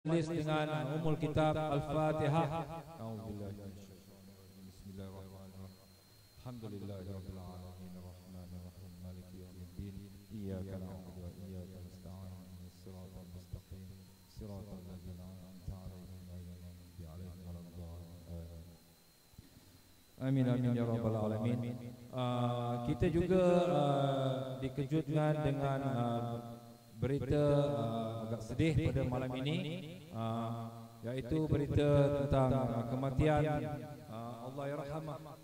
Tulis dengan uh, umul kitab Al-Fatihah. Amin amin ya rabbal alamin. Uh, kita juga uh, dikejutkan dengan uh, berita uh, uh, agak sedih pada malam ini uh, iaitu uh, berita tentang uh, kematian uh, Allah yarhamah ya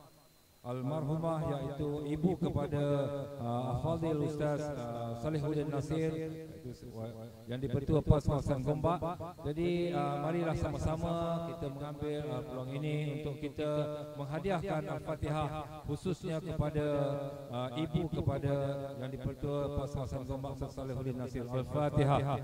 almarhumah yaitu ibu kepada uh, Fadil Ustaz uh, Salihuddin Nasir yang di petua pas kawasan Gombak. Jadi uh, marilah sama-sama kita mengambil uh, peluang ini untuk kita menghadiahkan Al-Fatihah khususnya kepada uh, ibu kepada yang di petua pas kawasan Gombak Ustaz Salihuddin Nasir. Al-Fatihah.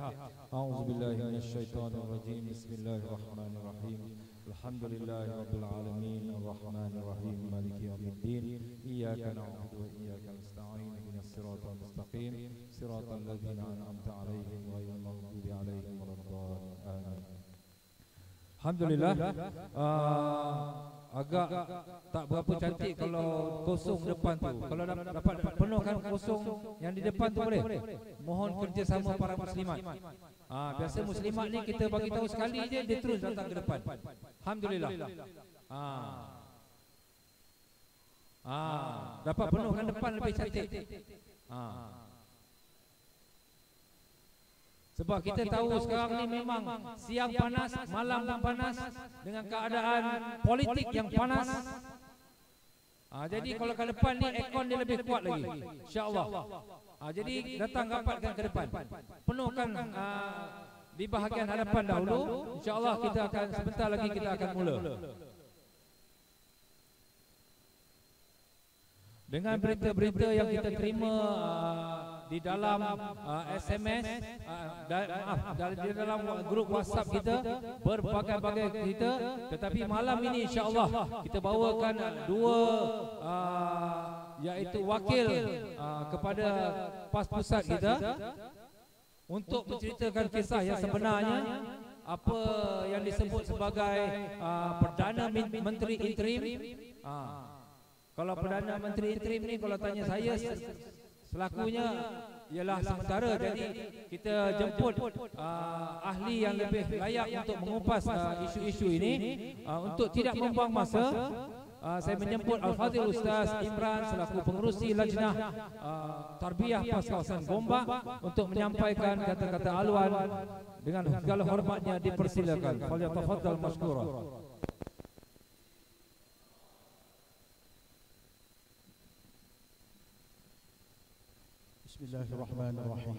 A'udzubillahi minasyaitonirrajim. Bismillahirrahmanirrahim. الحمد لله رب العالمين الرحمن الرحيم مالك يوم الدين إياك نعبد وإياك نستعين من الصراط المستقيم صراط الذين أنعمت عليهم غير المغضوب عليهم ولا الضالين آمين الحمد لله آه agak, tak berapa cantik, kalau kosong, depan, tu. kalau dapat, dapat, dapat penuhkan kosong, yang di depan tu boleh. Mohon, kerjasama para, para muslimat. muslimat. Ah, biasa ha, muslimat ni kita bagi tahu sekali je dia terus datang ke depan. Alhamdulillah. Ah. ah Ah, dapat penuhkan depan lebih cantik. Ah. Sebab kita tahu sekarang ni memang siang panas, malam pun panas dengan keadaan politik yang panas. Ah, ah jadi kalau ke depan ni ekon dia lebih kuat lagi. InsyaAllah. Ah, jadi ah, datang rapatkan ke depan. Penuhkan ah, di bahagian hadapan dahulu. InsyaAllah kita akan sebentar lagi kita akan mula. Dengan berita-berita yang kita terima di dalam uh, SMS uh, maaf dari di dalam grup WhatsApp kita berbagai-bagai kita tetapi malam ini insya-Allah kita bawakan dua uh, iaitu wakil uh, kepada PAS pusat kita untuk menceritakan kisah yang sebenarnya apa yang disebut sebagai uh, perdana menteri interim uh, kalau perdana menteri interim ni kalau tanya saya pelakunya ialah sementara jadi kita jemput uh, ahli yang lebih layak untuk mengupas uh, isu-isu ini uh, untuk tidak membuang masa Uh, saya, saya menjemput Al-Fadhil Ustaz, Imran selaku pengerusi Lajnah uh, Tarbiyah Pas Kawasan Gombak untuk menyampaikan kata-kata aluan dengan segala hormatnya dipersilakan. Falyatafaddal mashkura. mashkura. بسم الله الرحمن الرحيم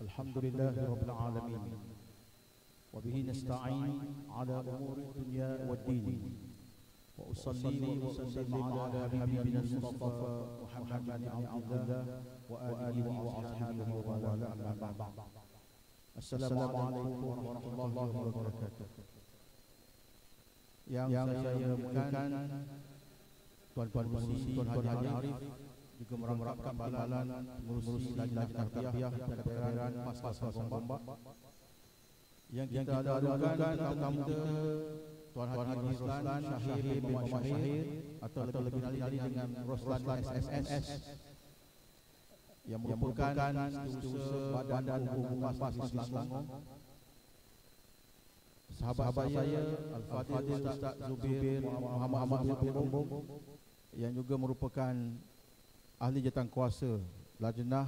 الحمد لله رب العالمين وبه نستعين على أمور الدنيا والدين وأصلي وأسلم على حبيبنا المصطفى محمد بن عبد الله وآله وأصحابه ومن أما بعد السلام عليكم ورحمة الله وبركاته yang, saya muliakan tuan-tuan musisi, tuan-tuan Haji Arif juga merangkap balalan mengurus lajnah tarbiyah dan kebayaran pas-pas pasang yang kita adakan tetamu kita Tuan Haji Roslan Syahir bin Syahir atau lebih dikenali dengan Roslan SSS yang merupakan setiausaha badan hukum pas di Selangor sahabat saya Al-Fatih Ustaz Zubir Muhammad Abdul yang juga merupakan ahli kuasa, lajnah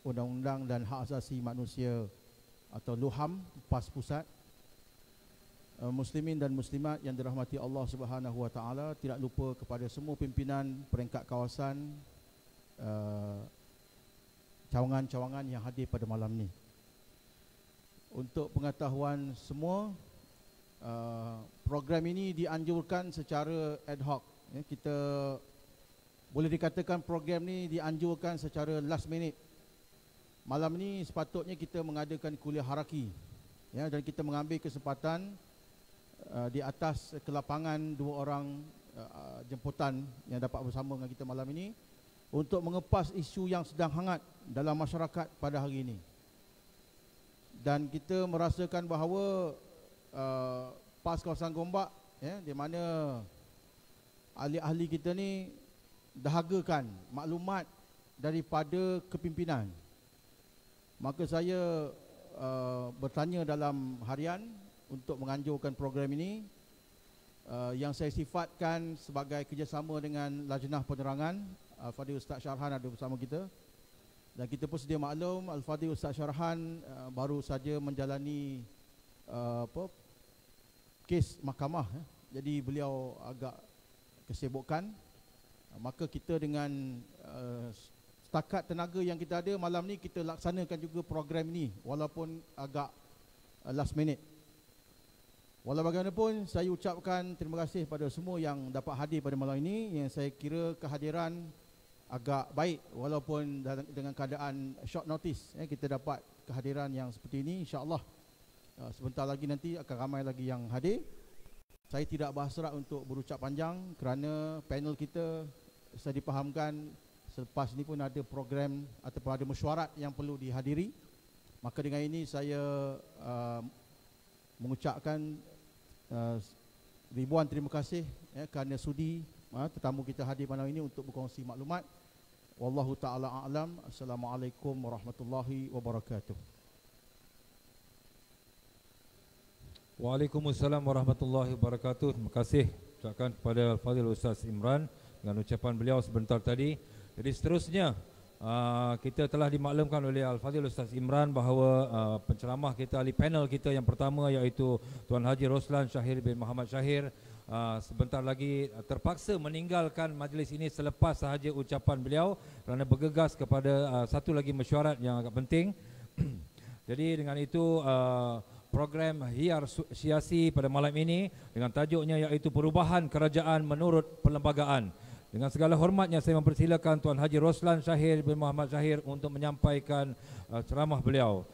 undang-undang dan hak asasi manusia atau luham pas pusat eh, muslimin dan muslimat yang dirahmati Allah Subhanahu wa taala tidak lupa kepada semua pimpinan peringkat kawasan eh, cawangan-cawangan yang hadir pada malam ini untuk pengetahuan semua eh, program ini dianjurkan secara ad hoc kita boleh dikatakan program ni dianjurkan secara last minute. Malam ni sepatutnya kita mengadakan kuliah haraki. Ya dan kita mengambil kesempatan uh, di atas kelapangan dua orang uh, jemputan yang dapat bersama dengan kita malam ini untuk mengepas isu yang sedang hangat dalam masyarakat pada hari ini. Dan kita merasakan bahawa uh, pas kawasan Gombak ya di mana ahli-ahli kita ni dahagakan maklumat daripada kepimpinan. Maka saya uh, bertanya dalam harian untuk menganjurkan program ini uh, yang saya sifatkan sebagai kerjasama dengan Lajnah Penerangan Al-Fadhil uh, Ustaz Syarhan ada bersama kita dan kita pun sedia maklum Al-Fadhil Ustaz Syarhan uh, baru saja menjalani uh, apa kes mahkamah eh. jadi beliau agak kesibukan maka kita dengan uh, setakat tenaga yang kita ada malam ni kita laksanakan juga program ini walaupun agak uh, last minute Walau bagaimanapun saya ucapkan terima kasih pada semua yang dapat hadir pada malam ini yang saya kira kehadiran agak baik walaupun dengan keadaan short notice eh, kita dapat kehadiran yang seperti ini insyaAllah uh, sebentar lagi nanti akan ramai lagi yang hadir saya tidak berhasrat untuk berucap panjang kerana panel kita saya dipahamkan selepas ini pun ada program atau ada mesyuarat yang perlu dihadiri. Maka dengan ini saya uh, mengucapkan uh, ribuan terima kasih ya, kerana sudi uh, tetamu kita hadir malam ini untuk berkongsi maklumat. Wallahu ta'ala a'lam. Assalamualaikum warahmatullahi wabarakatuh. Waalaikumsalam warahmatullahi wabarakatuh. Terima kasih ucapkan kepada Fadil Ustaz Imran dengan ucapan beliau sebentar tadi. Jadi seterusnya uh, kita telah dimaklumkan oleh al Fadil, Ustaz Imran bahawa uh, penceramah kita ahli panel kita yang pertama iaitu Tuan Haji Roslan Shahir bin Muhammad Shahir, uh, ah, sebentar lagi uh, terpaksa meninggalkan majlis ini selepas sahaja ucapan beliau kerana bergegas kepada uh, satu lagi mesyuarat yang agak penting. Jadi dengan itu uh, program hiar siasi pada malam ini dengan tajuknya iaitu perubahan kerajaan menurut perlembagaan. Dengan segala hormatnya saya mempersilakan Tuan Haji Roslan Syahir bin Muhammad Syahir untuk menyampaikan uh, ceramah beliau.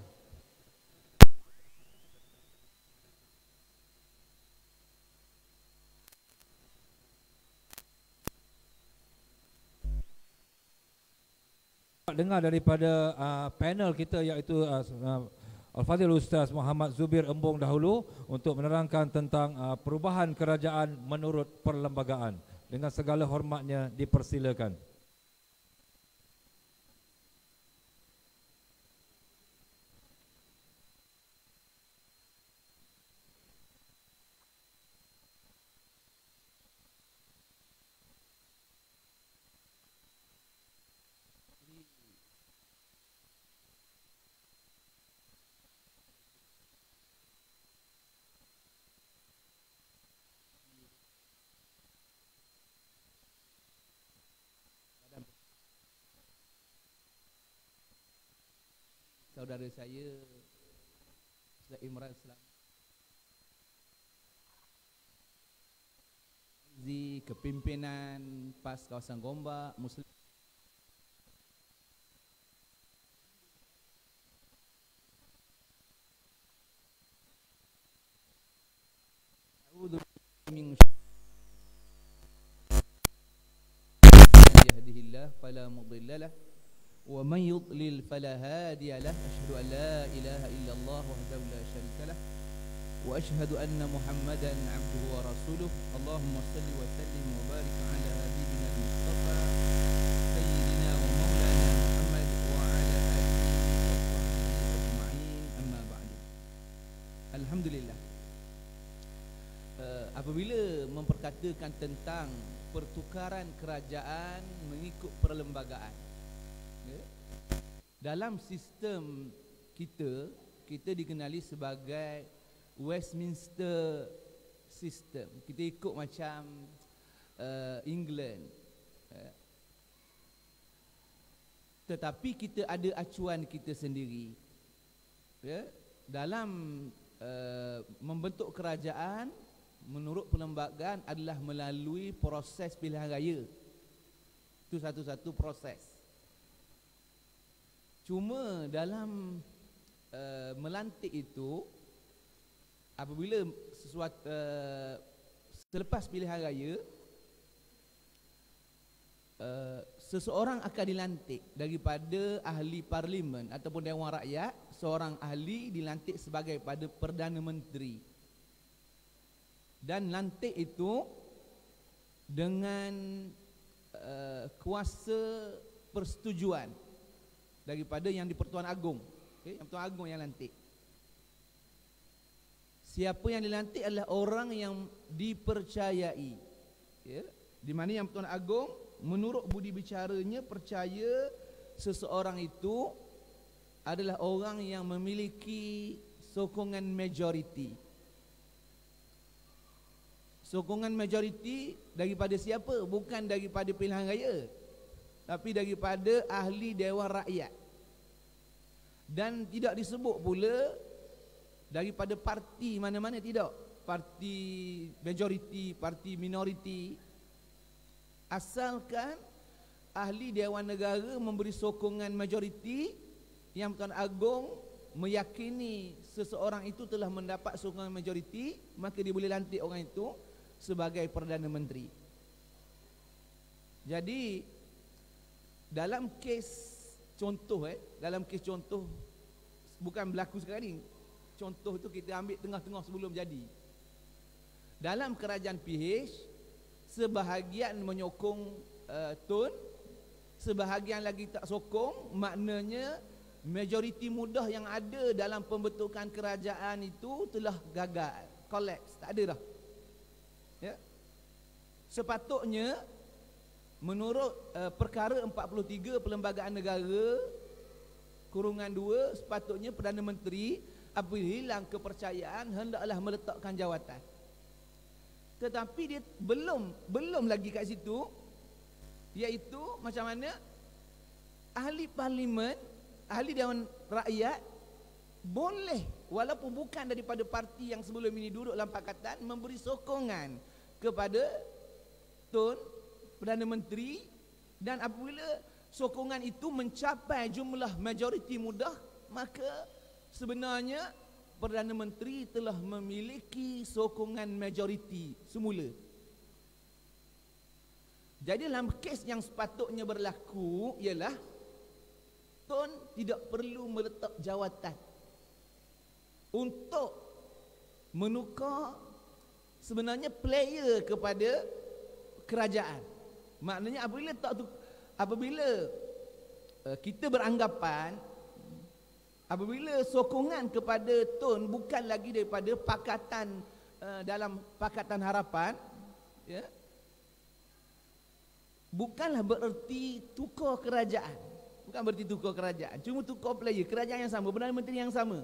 dengar daripada uh, panel kita iaitu uh, uh Al-Fadhil Ustaz Muhammad Zubir Embong dahulu untuk menerangkan tentang uh, perubahan kerajaan menurut perlembagaan dengan segala hormatnya dipersilakan. saudara saya Ustaz Imran Selam di kepimpinan PAS kawasan Gombak Muslim أعوذ من يهده الله فلا مضل له ومن يضلل فلا هادي له أشهد أن لا إله إلا الله وحده لا شريك له وأشهد أن محمدا عبده ورسوله اللهم صل وسلم وبارك على حبيبنا المصطفى سيدنا ومولانا محمد وعلى آله وصحبه أجمعين أما بعد الحمد لله Apabila memperkatakan tentang pertukaran kerajaan mengikut perlembagaan dalam sistem kita, kita dikenali sebagai Westminster system. Kita ikut macam uh, England. Uh, tetapi kita ada acuan kita sendiri. yeah? dalam uh, membentuk kerajaan menurut perlembagaan adalah melalui proses pilihan raya. Itu satu-satu proses. Cuma dalam uh, melantik itu apabila sesuatu uh, eh, selepas pilihan raya Uh, seseorang akan dilantik daripada ahli parlimen ataupun dewan rakyat seorang ahli dilantik sebagai pada perdana menteri dan lantik itu dengan uh, kuasa persetujuan daripada yang di Pertuan Agong. Okay, yang Pertuan Agong yang lantik. Siapa yang dilantik adalah orang yang dipercayai. Ya. Di mana yang Pertuan Agong menurut budi bicaranya percaya seseorang itu adalah orang yang memiliki sokongan majoriti. Sokongan majoriti daripada siapa? Bukan daripada pilihan raya tapi daripada ahli dewan rakyat dan tidak disebut pula daripada parti mana-mana tidak parti majoriti parti minoriti asalkan ahli dewan negara memberi sokongan majoriti yang tuan agung meyakini seseorang itu telah mendapat sokongan majoriti maka dia boleh lantik orang itu sebagai perdana menteri jadi dalam kes contoh eh dalam kes contoh bukan berlaku sekarang ni contoh tu kita ambil tengah-tengah sebelum jadi dalam kerajaan PH sebahagian menyokong uh, Tun sebahagian lagi tak sokong maknanya majoriti mudah yang ada dalam pembentukan kerajaan itu telah gagal collapse tak ada dah ya sepatutnya menurut uh, perkara 43 perlembagaan negara kurungan 2 sepatutnya perdana menteri apabila hilang kepercayaan hendaklah meletakkan jawatan tetapi dia belum belum lagi kat situ iaitu macam mana ahli parlimen ahli dewan rakyat boleh walaupun bukan daripada parti yang sebelum ini duduk dalam pakatan memberi sokongan kepada Tun Perdana Menteri dan apabila sokongan itu mencapai jumlah majoriti mudah maka sebenarnya Perdana Menteri telah memiliki sokongan majoriti semula. Jadi dalam kes yang sepatutnya berlaku ialah Tun tidak perlu meletak jawatan untuk menukar sebenarnya player kepada kerajaan. Maknanya apabila tak tu apabila uh, kita beranggapan apabila sokongan kepada tun bukan lagi daripada pakatan uh, dalam pakatan harapan ya yeah, bukanlah bererti tukar kerajaan bukan bererti tukar kerajaan cuma tukar player kerajaan yang sama benar menteri yang sama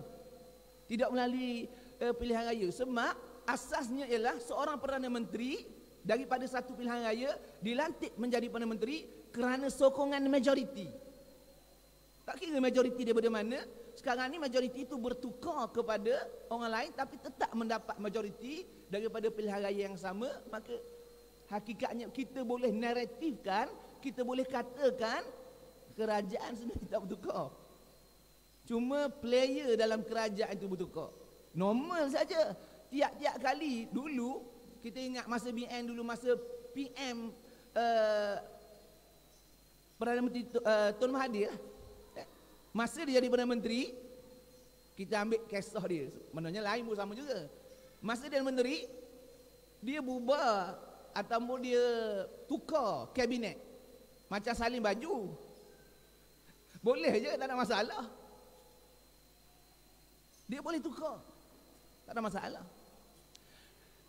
tidak melalui uh, pilihan raya semak asasnya ialah seorang perdana menteri daripada satu pilihan raya dilantik menjadi Perdana Menteri kerana sokongan majoriti. Tak kira majoriti daripada mana, sekarang ni majoriti itu bertukar kepada orang lain tapi tetap mendapat majoriti daripada pilihan raya yang sama, maka hakikatnya kita boleh naratifkan, kita boleh katakan kerajaan sudah tidak bertukar. Cuma player dalam kerajaan itu bertukar. Normal saja. Tiap-tiap kali dulu kita ingat masa BN dulu masa PM uh, eh, Perdana Menteri uh, Tun Mahathir eh, masa dia jadi Perdana Menteri kita ambil kisah dia sebenarnya lain pun sama juga masa dia menteri dia bubar ataupun dia tukar kabinet macam salin baju boleh je tak ada masalah dia boleh tukar tak ada masalah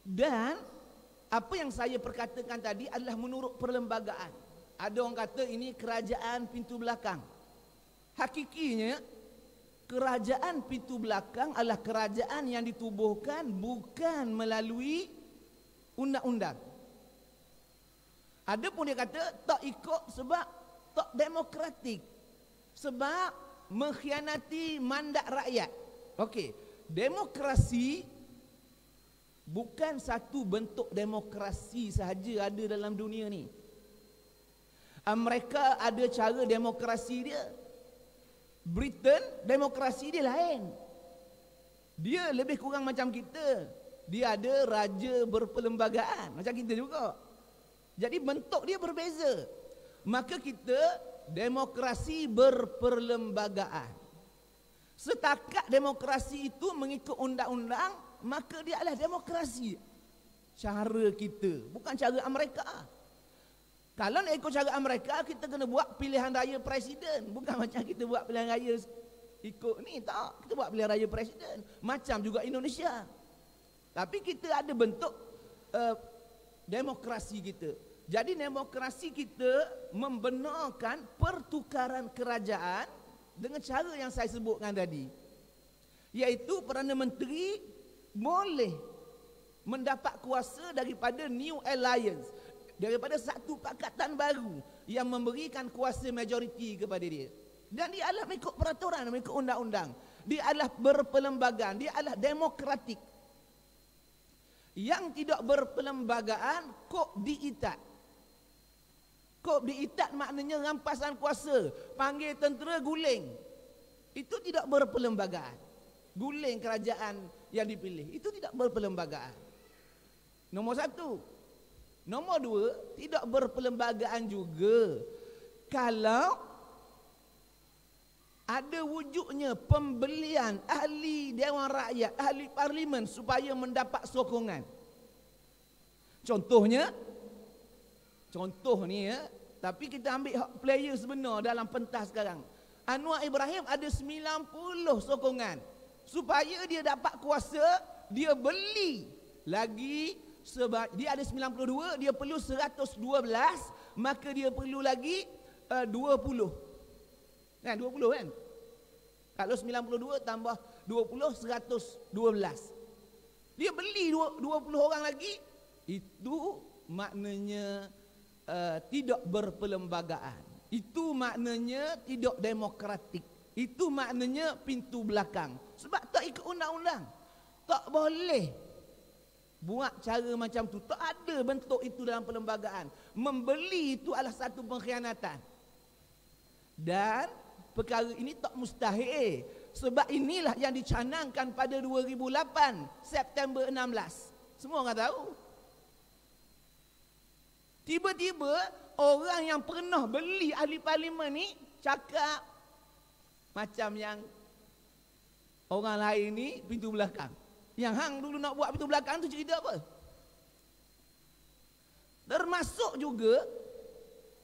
dan apa yang saya perkatakan tadi adalah menurut perlembagaan. Ada orang kata ini kerajaan pintu belakang. Hakikinya kerajaan pintu belakang adalah kerajaan yang ditubuhkan bukan melalui undang-undang. Ada pun dia kata tak ikut sebab tak demokratik. Sebab mengkhianati mandat rakyat. Okey. Demokrasi bukan satu bentuk demokrasi sahaja ada dalam dunia ni. Amerika ah, ada cara demokrasi dia. Britain demokrasi dia lain. Dia lebih kurang macam kita. Dia ada raja berperlembagaan macam kita juga. Jadi bentuk dia berbeza. Maka kita demokrasi berperlembagaan. Setakat demokrasi itu mengikut undang-undang maka dia adalah demokrasi cara kita bukan cara Amerika kalau nak ikut cara Amerika kita kena buat pilihan raya presiden bukan macam kita buat pilihan raya ikut ni tak kita buat pilihan raya presiden macam juga Indonesia tapi kita ada bentuk uh, demokrasi kita jadi demokrasi kita membenarkan pertukaran kerajaan dengan cara yang saya sebutkan tadi iaitu perdana menteri boleh mendapat kuasa daripada New Alliance daripada satu pakatan baru yang memberikan kuasa majoriti kepada dia dan dia adalah mengikut peraturan, mengikut undang-undang dia adalah berpelembagaan, dia adalah demokratik yang tidak berpelembagaan kok diitat kok diitat maknanya rampasan kuasa panggil tentera guling itu tidak berpelembagaan guling kerajaan yang dipilih itu tidak berpelembagaan. nomor satu nomor dua tidak berpelembagaan juga kalau ada wujudnya pembelian ahli Dewan Rakyat, ahli Parlimen supaya mendapat sokongan. Contohnya, contoh ni ya, tapi kita ambil hak player sebenar dalam pentas sekarang. Anwar Ibrahim ada 90 sokongan supaya dia dapat kuasa dia beli lagi sebab dia ada 92 dia perlu 112 maka dia perlu lagi eh, uh, 20 kan 20 kan kalau 92 tambah 20 112 dia beli 20 orang lagi itu maknanya uh, tidak berperlembagaan itu maknanya tidak demokratik itu maknanya pintu belakang sebab tak ikut undang-undang. Tak boleh buat cara macam tu. Tak ada bentuk itu dalam perlembagaan. Membeli itu adalah satu pengkhianatan. Dan perkara ini tak mustahil. Sebab inilah yang dicanangkan pada 2008 September 16. Semua orang tahu. Tiba-tiba orang yang pernah beli ahli parlimen ni cakap macam yang Orang lain ni pintu belakang. Yang hang dulu nak buat pintu belakang tu cerita apa? Termasuk juga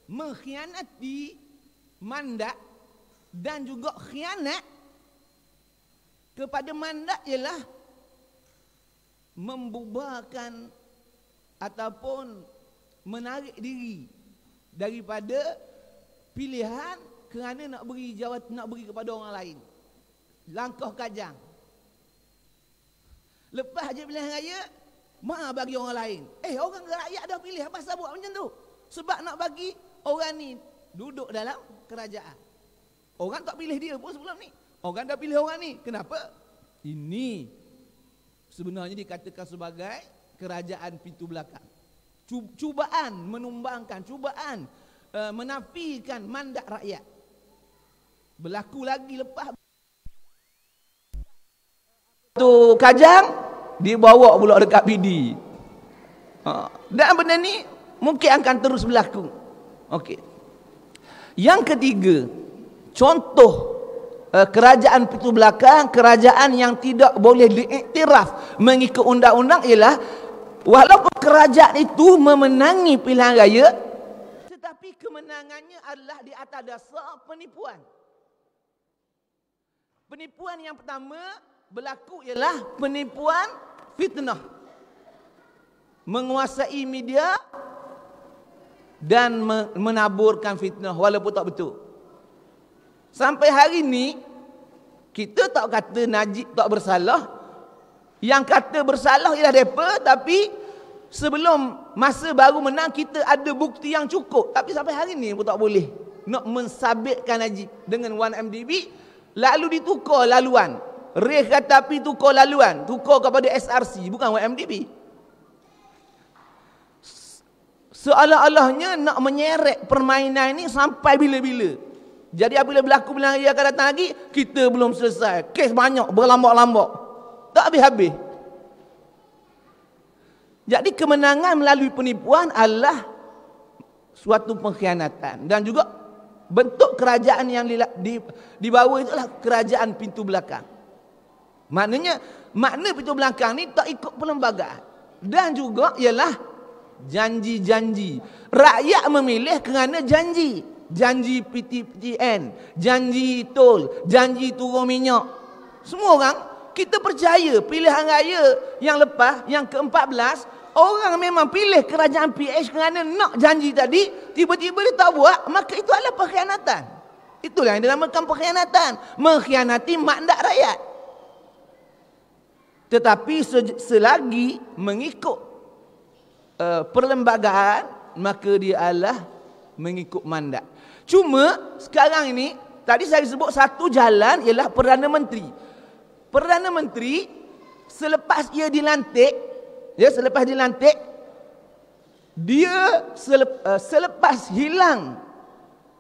mengkhianati mandat dan juga khianat kepada mandat ialah membubarkan ataupun menarik diri daripada pilihan kerana nak beri jawatan nak beri kepada orang lain langkah kajang. Lepas Haji pilihan raya, mana bagi orang lain? Eh, orang rakyat dah pilih. Apa sebab buat macam tu? Sebab nak bagi orang ni duduk dalam kerajaan. Orang tak pilih dia pun sebelum ni. Orang dah pilih orang ni. Kenapa? Ini sebenarnya dikatakan sebagai kerajaan pintu belakang. Cubaan menumbangkan, cubaan eh, menafikan mandat rakyat. Berlaku lagi lepas satu kajang dibawa pula dekat PD. Ha. Dan benda ni mungkin akan terus berlaku. Okey. Yang ketiga, contoh eh, kerajaan pintu belakang, kerajaan yang tidak boleh diiktiraf mengikut undang-undang ialah walaupun kerajaan itu memenangi pilihan raya tetapi kemenangannya adalah di atas dasar penipuan. Penipuan yang pertama berlaku ialah penipuan fitnah menguasai media dan menaburkan fitnah walaupun tak betul sampai hari ini kita tak kata Najib tak bersalah yang kata bersalah ialah mereka tapi sebelum masa baru menang kita ada bukti yang cukup tapi sampai hari ini pun tak boleh nak mensabitkan Najib dengan 1MDB lalu ditukar laluan Reh kata api tukar laluan. Tukar kepada SRC. Bukan YMDB. Seolah-olahnya nak menyeret permainan ini sampai bila-bila. Jadi apabila berlaku bilang ia akan datang lagi, kita belum selesai. Kes banyak, berlambak-lambak. Tak habis-habis. Jadi kemenangan melalui penipuan adalah suatu pengkhianatan. Dan juga bentuk kerajaan yang di, di bawah itu kerajaan pintu belakang. Maknanya makna pintu belakang ni tak ikut perlembagaan. Dan juga ialah janji-janji. Rakyat memilih kerana janji. Janji PTPTN, janji tol, janji turun minyak. Semua orang kita percaya pilihan raya yang lepas yang ke-14 orang memang pilih kerajaan PH kerana nak janji tadi tiba-tiba dia tak buat maka itu adalah pengkhianatan. Itulah yang dinamakan pengkhianatan, mengkhianati mandat rakyat. Tetapi selagi mengikut uh, perlembagaan, maka dia adalah mengikut mandat. Cuma sekarang ini, tadi saya sebut satu jalan ialah Perdana Menteri. Perdana Menteri selepas ia dilantik, ya selepas dilantik, dia selep, uh, selepas hilang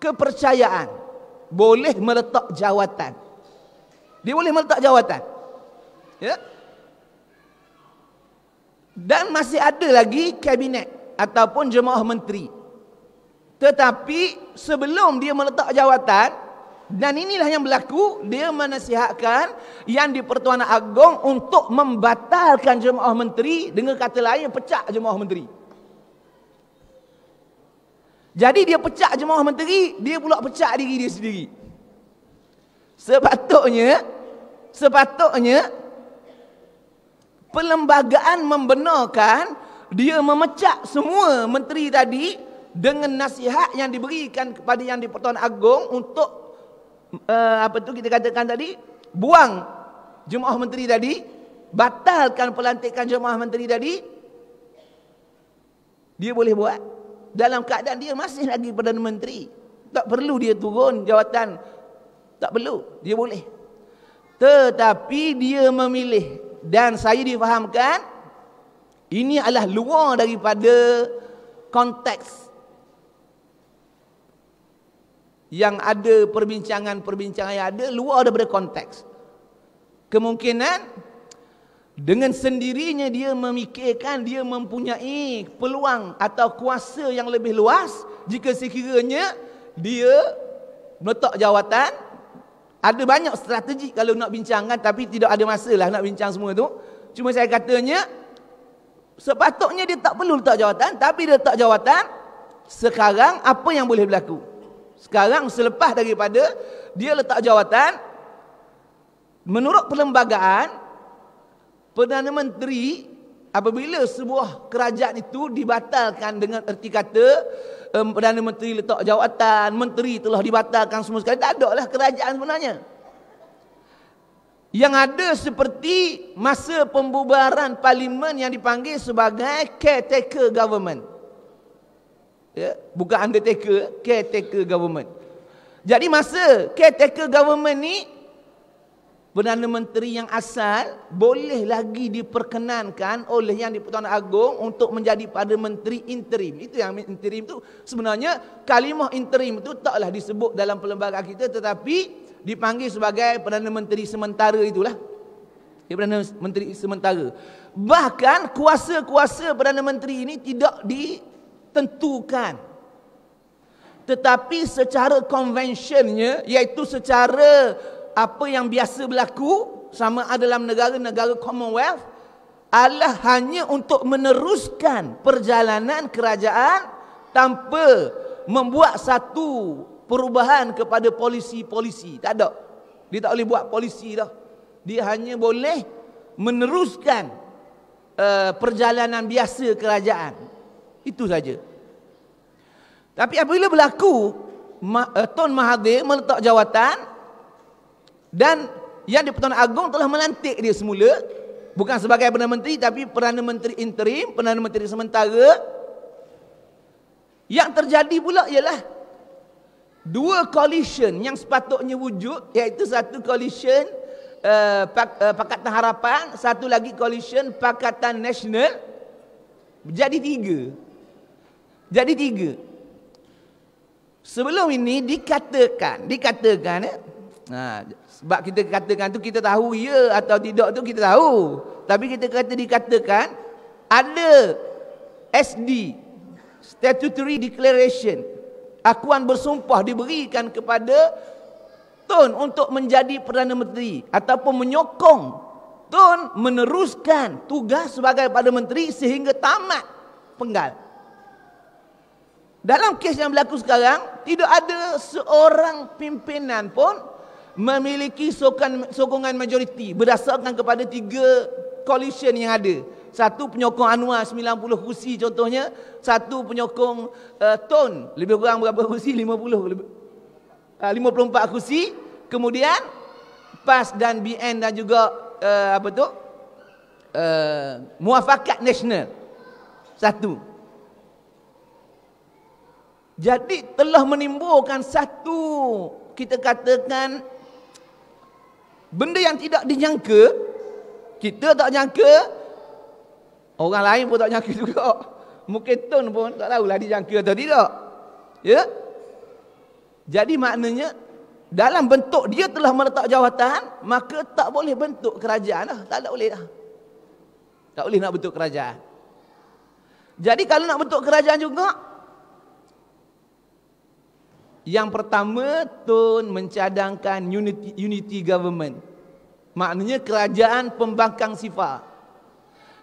kepercayaan boleh meletak jawatan. Dia boleh meletak jawatan. Ya dan masih ada lagi kabinet ataupun jemaah menteri tetapi sebelum dia meletak jawatan dan inilah yang berlaku dia menasihatkan yang di Pertuan Agong untuk membatalkan jemaah menteri dengan kata lain pecah jemaah menteri jadi dia pecah jemaah menteri dia pula pecah diri dia sendiri sepatutnya sepatutnya Perlembagaan membenarkan dia memecat semua menteri tadi dengan nasihat yang diberikan kepada yang dipertuan pertuan Agong untuk uh, apa tu kita katakan tadi buang jemaah menteri tadi batalkan pelantikan jemaah menteri tadi dia boleh buat dalam keadaan dia masih lagi Perdana Menteri tak perlu dia turun jawatan tak perlu dia boleh tetapi dia memilih dan saya difahamkan ini adalah luar daripada konteks yang ada perbincangan-perbincangan yang ada luar daripada konteks kemungkinan dengan sendirinya dia memikirkan dia mempunyai peluang atau kuasa yang lebih luas jika sekiranya dia meletak jawatan ada banyak strategi kalau nak bincangkan tapi tidak ada masalah nak bincang semua tu. Cuma saya katanya sepatutnya dia tak perlu letak jawatan tapi dia letak jawatan sekarang apa yang boleh berlaku? Sekarang selepas daripada dia letak jawatan menurut perlembagaan Perdana Menteri apabila sebuah kerajaan itu dibatalkan dengan erti kata um, Perdana Menteri letak jawatan, Menteri telah dibatalkan semua sekali. Tak ada lah kerajaan sebenarnya. Yang ada seperti masa pembubaran parlimen yang dipanggil sebagai caretaker government. Ya, bukan undertaker, caretaker government. Jadi masa caretaker government ni Perdana Menteri yang asal boleh lagi diperkenankan oleh Yang di-Pertuan Agong untuk menjadi pada Menteri Interim. Itu yang Interim itu sebenarnya kalimah Interim itu taklah disebut dalam perlembagaan kita tetapi dipanggil sebagai Perdana Menteri Sementara itulah. Ya, Perdana Menteri Sementara. Bahkan kuasa-kuasa Perdana Menteri ini tidak ditentukan. Tetapi secara konvensyennya iaitu secara apa yang biasa berlaku sama ada dalam negara-negara Commonwealth adalah hanya untuk meneruskan perjalanan kerajaan tanpa membuat satu perubahan kepada polisi-polisi. Tak ada. Dia tak boleh buat polisi dah. Dia hanya boleh meneruskan uh, perjalanan biasa kerajaan. Itu saja. Tapi apabila berlaku Ma, eh, Tun Mahathir meletak jawatan dan yang di-Pertuan Agong telah melantik dia semula bukan sebagai Perdana Menteri tapi Perdana Menteri Interim, Perdana Menteri Sementara yang terjadi pula ialah dua coalition yang sepatutnya wujud iaitu satu coalition uh, Pak, uh, Pakatan Harapan satu lagi coalition Pakatan Nasional jadi tiga jadi tiga sebelum ini dikatakan dikatakan eh, nah, ha, sebab kita katakan tu kita tahu ya atau tidak tu kita tahu. Tapi kita kata dikatakan ada SD statutory declaration akuan bersumpah diberikan kepada Tun untuk menjadi Perdana Menteri ataupun menyokong Tun meneruskan tugas sebagai Perdana Menteri sehingga tamat penggal. Dalam kes yang berlaku sekarang, tidak ada seorang pimpinan pun memiliki sokongan, sokongan majoriti berdasarkan kepada tiga coalition yang ada. Satu penyokong Anwar 90 kursi contohnya, satu penyokong uh, Ton lebih kurang berapa kursi? 50 lebih. Uh, 54 kursi. Kemudian PAS dan BN dan juga uh, apa tu? Uh, Muafakat Nasional. Satu. Jadi telah menimbulkan satu kita katakan Benda yang tidak dinyangka, kita tak nyangka, orang lain pun tak nyangka juga. Mungkin Tun pun tak tahulah dijangka atau tidak. Ya? Jadi maknanya, dalam bentuk dia telah meletak jawatan, maka tak boleh bentuk kerajaan. Lah. Tak ada boleh. Lah. Tak boleh nak bentuk kerajaan. Jadi kalau nak bentuk kerajaan juga, yang pertama Tun mencadangkan unity, unity government Maknanya kerajaan pembangkang sifar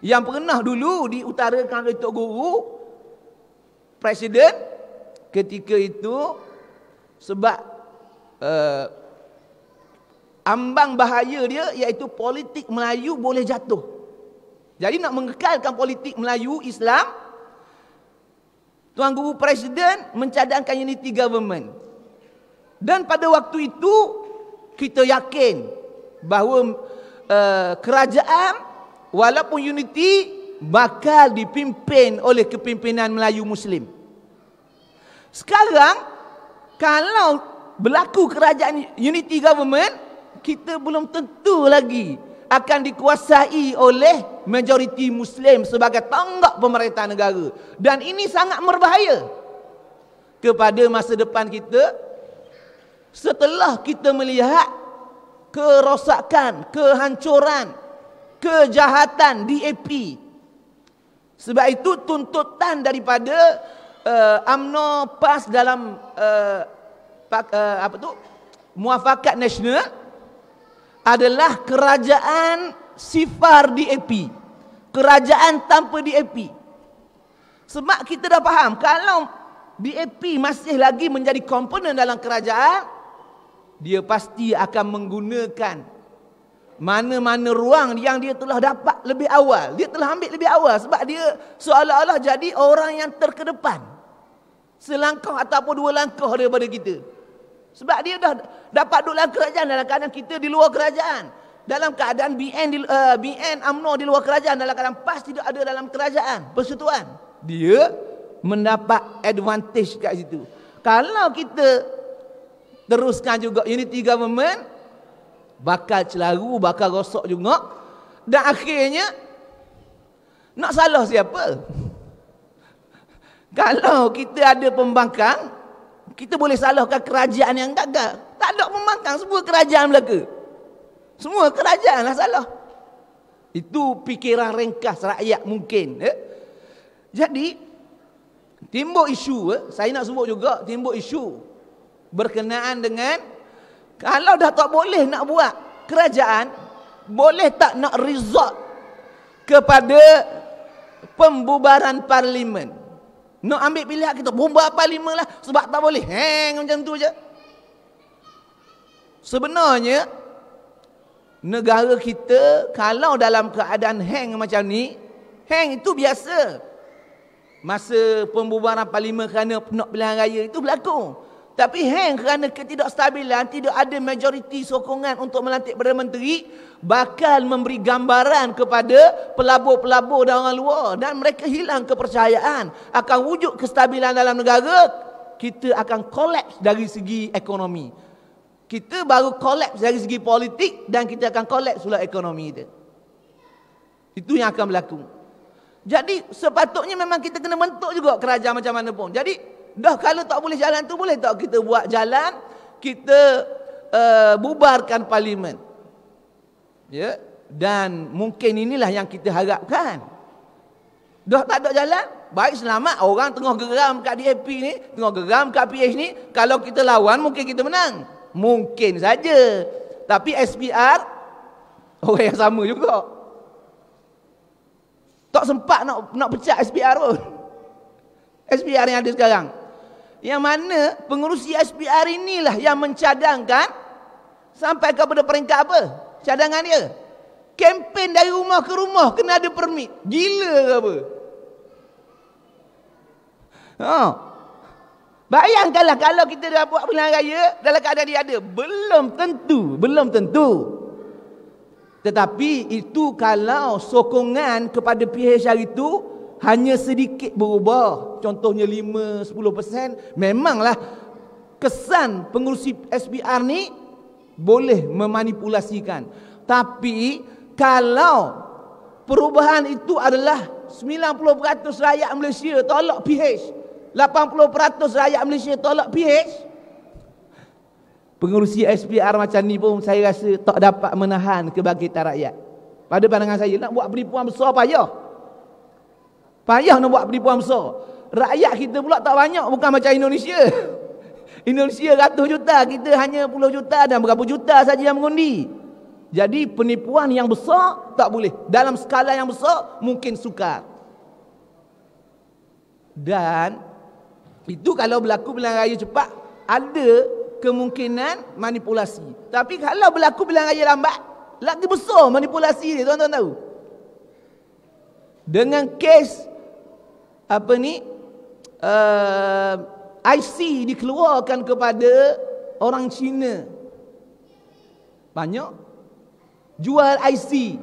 Yang pernah dulu diutarakan oleh Tok Guru Presiden ketika itu Sebab uh, Ambang bahaya dia iaitu politik Melayu boleh jatuh Jadi nak mengekalkan politik Melayu Islam Tuan Guru Presiden mencadangkan unity government dan pada waktu itu kita yakin bahawa uh, kerajaan walaupun unity bakal dipimpin oleh kepimpinan Melayu Muslim. Sekarang kalau berlaku kerajaan unity government kita belum tentu lagi akan dikuasai oleh majoriti muslim sebagai tonggak pemerintah negara dan ini sangat berbahaya kepada masa depan kita Setelah kita melihat kerosakan, kehancuran, kejahatan di AP. Sebab itu tuntutan daripada uh, AMNO PAS dalam uh, uh, apa tu? Muafakat Nasional adalah kerajaan sifar di AP. Kerajaan tanpa di AP. Sebab kita dah faham kalau di DAP masih lagi menjadi komponen dalam kerajaan, dia pasti akan menggunakan mana-mana ruang yang dia telah dapat lebih awal. Dia telah ambil lebih awal sebab dia seolah-olah jadi orang yang terkedepan. Selangkah ataupun dua langkah daripada kita. Sebab dia dah dapat duduk dalam kerajaan dalam keadaan kita di luar kerajaan. Dalam keadaan BN, di, uh, eh, BN UMNO di luar kerajaan dalam keadaan PAS tidak ada dalam kerajaan. Persetuan. Dia mendapat advantage kat situ. Kalau kita teruskan juga ini tiga government bakal celaru bakal rosak juga dan akhirnya nak salah siapa kalau kita ada pembangkang kita boleh salahkan kerajaan yang gagal tak ada pembangkang semua kerajaan belaka semua kerajaan lah salah itu fikiran ringkas rakyat mungkin eh? jadi timbul isu eh. saya nak sebut juga timbul isu berkenaan dengan kalau dah tak boleh nak buat kerajaan boleh tak nak resort kepada pembubaran parlimen nak ambil pilihan kita bubar parlimen lah sebab tak boleh heng macam tu je sebenarnya negara kita kalau dalam keadaan hang macam ni hang itu biasa masa pembubaran parlimen kerana nak pilihan raya itu berlaku tapi hang kerana ketidakstabilan, tidak ada majoriti sokongan untuk melantik Perdana Menteri, bakal memberi gambaran kepada pelabur-pelabur dan orang luar. Dan mereka hilang kepercayaan. Akan wujud kestabilan dalam negara, kita akan kolaps dari segi ekonomi. Kita baru kolaps dari segi politik dan kita akan kolaps pula ekonomi kita. Itu yang akan berlaku. Jadi sepatutnya memang kita kena bentuk juga kerajaan macam mana pun. Jadi Dah kalau tak boleh jalan tu boleh tak kita buat jalan kita uh, bubarkan parlimen. Ya, dan mungkin inilah yang kita harapkan. Dah tak ada jalan, baik selamat orang tengah geram kat DAP ni, tengah geram kat PH ni, kalau kita lawan mungkin kita menang. Mungkin saja. Tapi SPR orang yang sama juga. Tak sempat nak nak pecah SPR pun. SPR yang ada sekarang. Yang mana pengurusi e SPR inilah yang mencadangkan sampai kepada peringkat apa? Cadangan dia. Kempen dari rumah ke rumah kena ada permit. Gila ke apa? Oh. Bayangkanlah kalau kita dah buat pilihan raya dalam keadaan dia ada. Belum tentu. Belum tentu. Tetapi itu kalau sokongan kepada pihak syarikat itu hanya sedikit berubah contohnya 5 10% memanglah kesan pengurusi SBR ni boleh memanipulasikan tapi kalau perubahan itu adalah 90% rakyat Malaysia tolak PH 80% rakyat Malaysia tolak PH pengurusi SPR macam ni pun saya rasa tak dapat menahan kebangkitan rakyat pada pandangan saya nak buat penipuan besar payah Payah nak buat penipuan besar. Rakyat kita pula tak banyak bukan macam Indonesia. Indonesia ratus juta, kita hanya puluh juta dan berapa juta saja yang mengundi. Jadi penipuan yang besar tak boleh. Dalam skala yang besar mungkin sukar. Dan itu kalau berlaku pilihan raya cepat ada kemungkinan manipulasi. Tapi kalau berlaku pilihan raya lambat lagi besar manipulasi dia tuan-tuan tahu. Dengan case apa ni uh, eh, IC dikeluarkan kepada orang Cina banyak jual IC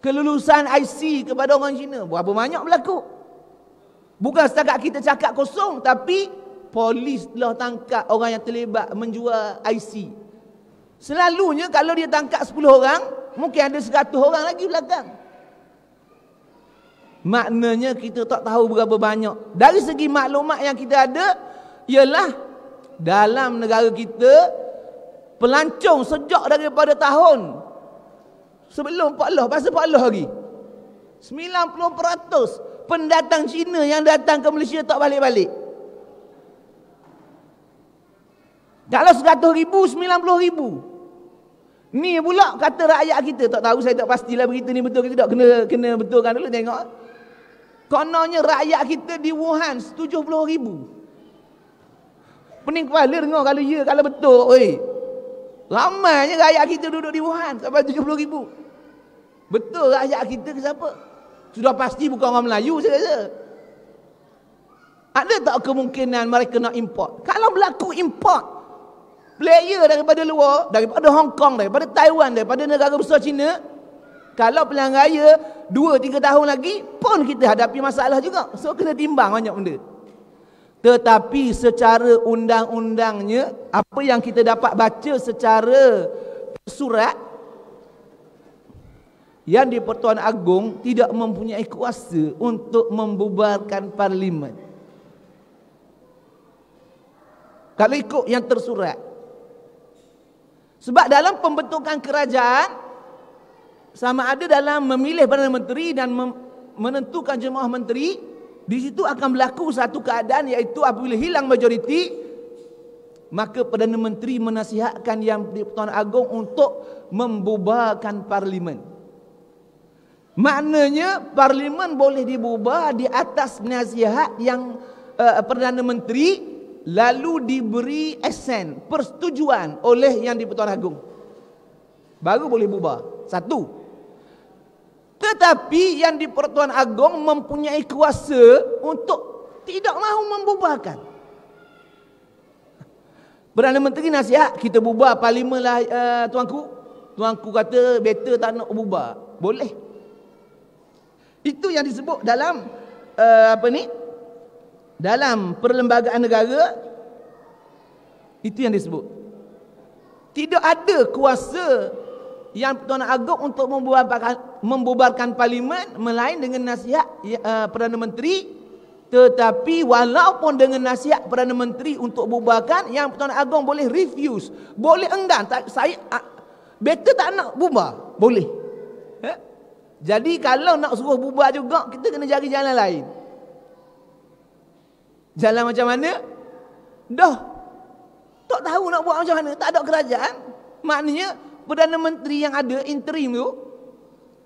kelulusan IC kepada orang Cina berapa banyak berlaku bukan setakat kita cakap kosong tapi polis telah tangkap orang yang terlibat menjual IC selalunya kalau dia tangkap 10 orang mungkin ada 100 orang lagi belakang Maknanya kita tak tahu berapa banyak. Dari segi maklumat yang kita ada, ialah dalam negara kita, pelancong sejak daripada tahun sebelum Pak Loh, pasal Pak Loh lagi. 90% pendatang Cina yang datang ke Malaysia tak balik-balik. Kalau 100 ribu, 90 ribu. Ni pula kata rakyat kita, tak tahu saya tak pastilah berita ni betul ke tidak. Kena, kena betulkan dulu tengok. Kononnya rakyat kita di Wuhan 70 ribu. Pening kepala dengar kalau ya, kalau betul. Oi. Ramainya rakyat kita duduk di Wuhan sampai 70 ribu. Betul rakyat kita ke siapa? Sudah pasti bukan orang Melayu saya rasa. Ada tak kemungkinan mereka nak import? Kalau berlaku import, player daripada luar, daripada Hong Kong, daripada Taiwan, daripada negara besar China, kalau pilihan raya 2-3 tahun lagi pun kita hadapi masalah juga. So kena timbang banyak benda. Tetapi secara undang-undangnya apa yang kita dapat baca secara surat yang di Pertuan Agong tidak mempunyai kuasa untuk membubarkan parlimen. Kalau ikut yang tersurat. Sebab dalam pembentukan kerajaan, sama ada dalam memilih Perdana Menteri dan menentukan jemaah menteri, di situ akan berlaku satu keadaan iaitu apabila hilang majoriti, maka Perdana Menteri menasihatkan yang di Pertuan Agong untuk membubarkan parlimen. Maknanya parlimen boleh dibubar di atas nasihat yang uh, Perdana Menteri lalu diberi esen, persetujuan oleh yang di Pertuan Agong. Baru boleh bubar. Satu. Tetapi yang di Pertuan Agong mempunyai kuasa untuk tidak mahu membubarkan. Perdana Menteri nasihat, kita bubar parlimen lah uh, tuanku. Tuanku kata better tak nak bubar. Boleh. Itu yang disebut dalam uh, apa ni? Dalam perlembagaan negara itu yang disebut. Tidak ada kuasa yang Tuan Agung untuk membubarkan, parlimen melain dengan nasihat ya, eh, Perdana Menteri tetapi walaupun dengan nasihat Perdana Menteri untuk bubarkan yang Tuan Agung boleh refuse boleh enggan tak, saya uh, better tak nak bubar boleh eh? jadi kalau nak suruh bubar juga kita kena cari jalan lain jalan macam mana dah tak tahu nak buat macam mana tak ada kerajaan maknanya Perdana Menteri yang ada interim tu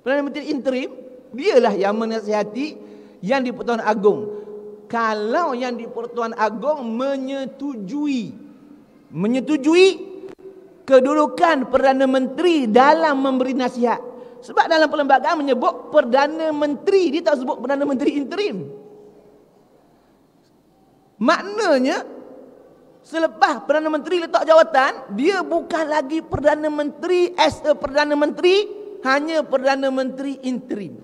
Perdana Menteri interim Dialah yang menasihati Yang di Pertuan Agong Kalau yang di Pertuan Agong Menyetujui Menyetujui Kedudukan Perdana Menteri Dalam memberi nasihat Sebab dalam perlembagaan menyebut Perdana Menteri Dia tak sebut Perdana Menteri interim Maknanya Selepas Perdana Menteri letak jawatan, dia bukan lagi Perdana Menteri as a Perdana Menteri, hanya Perdana Menteri interim.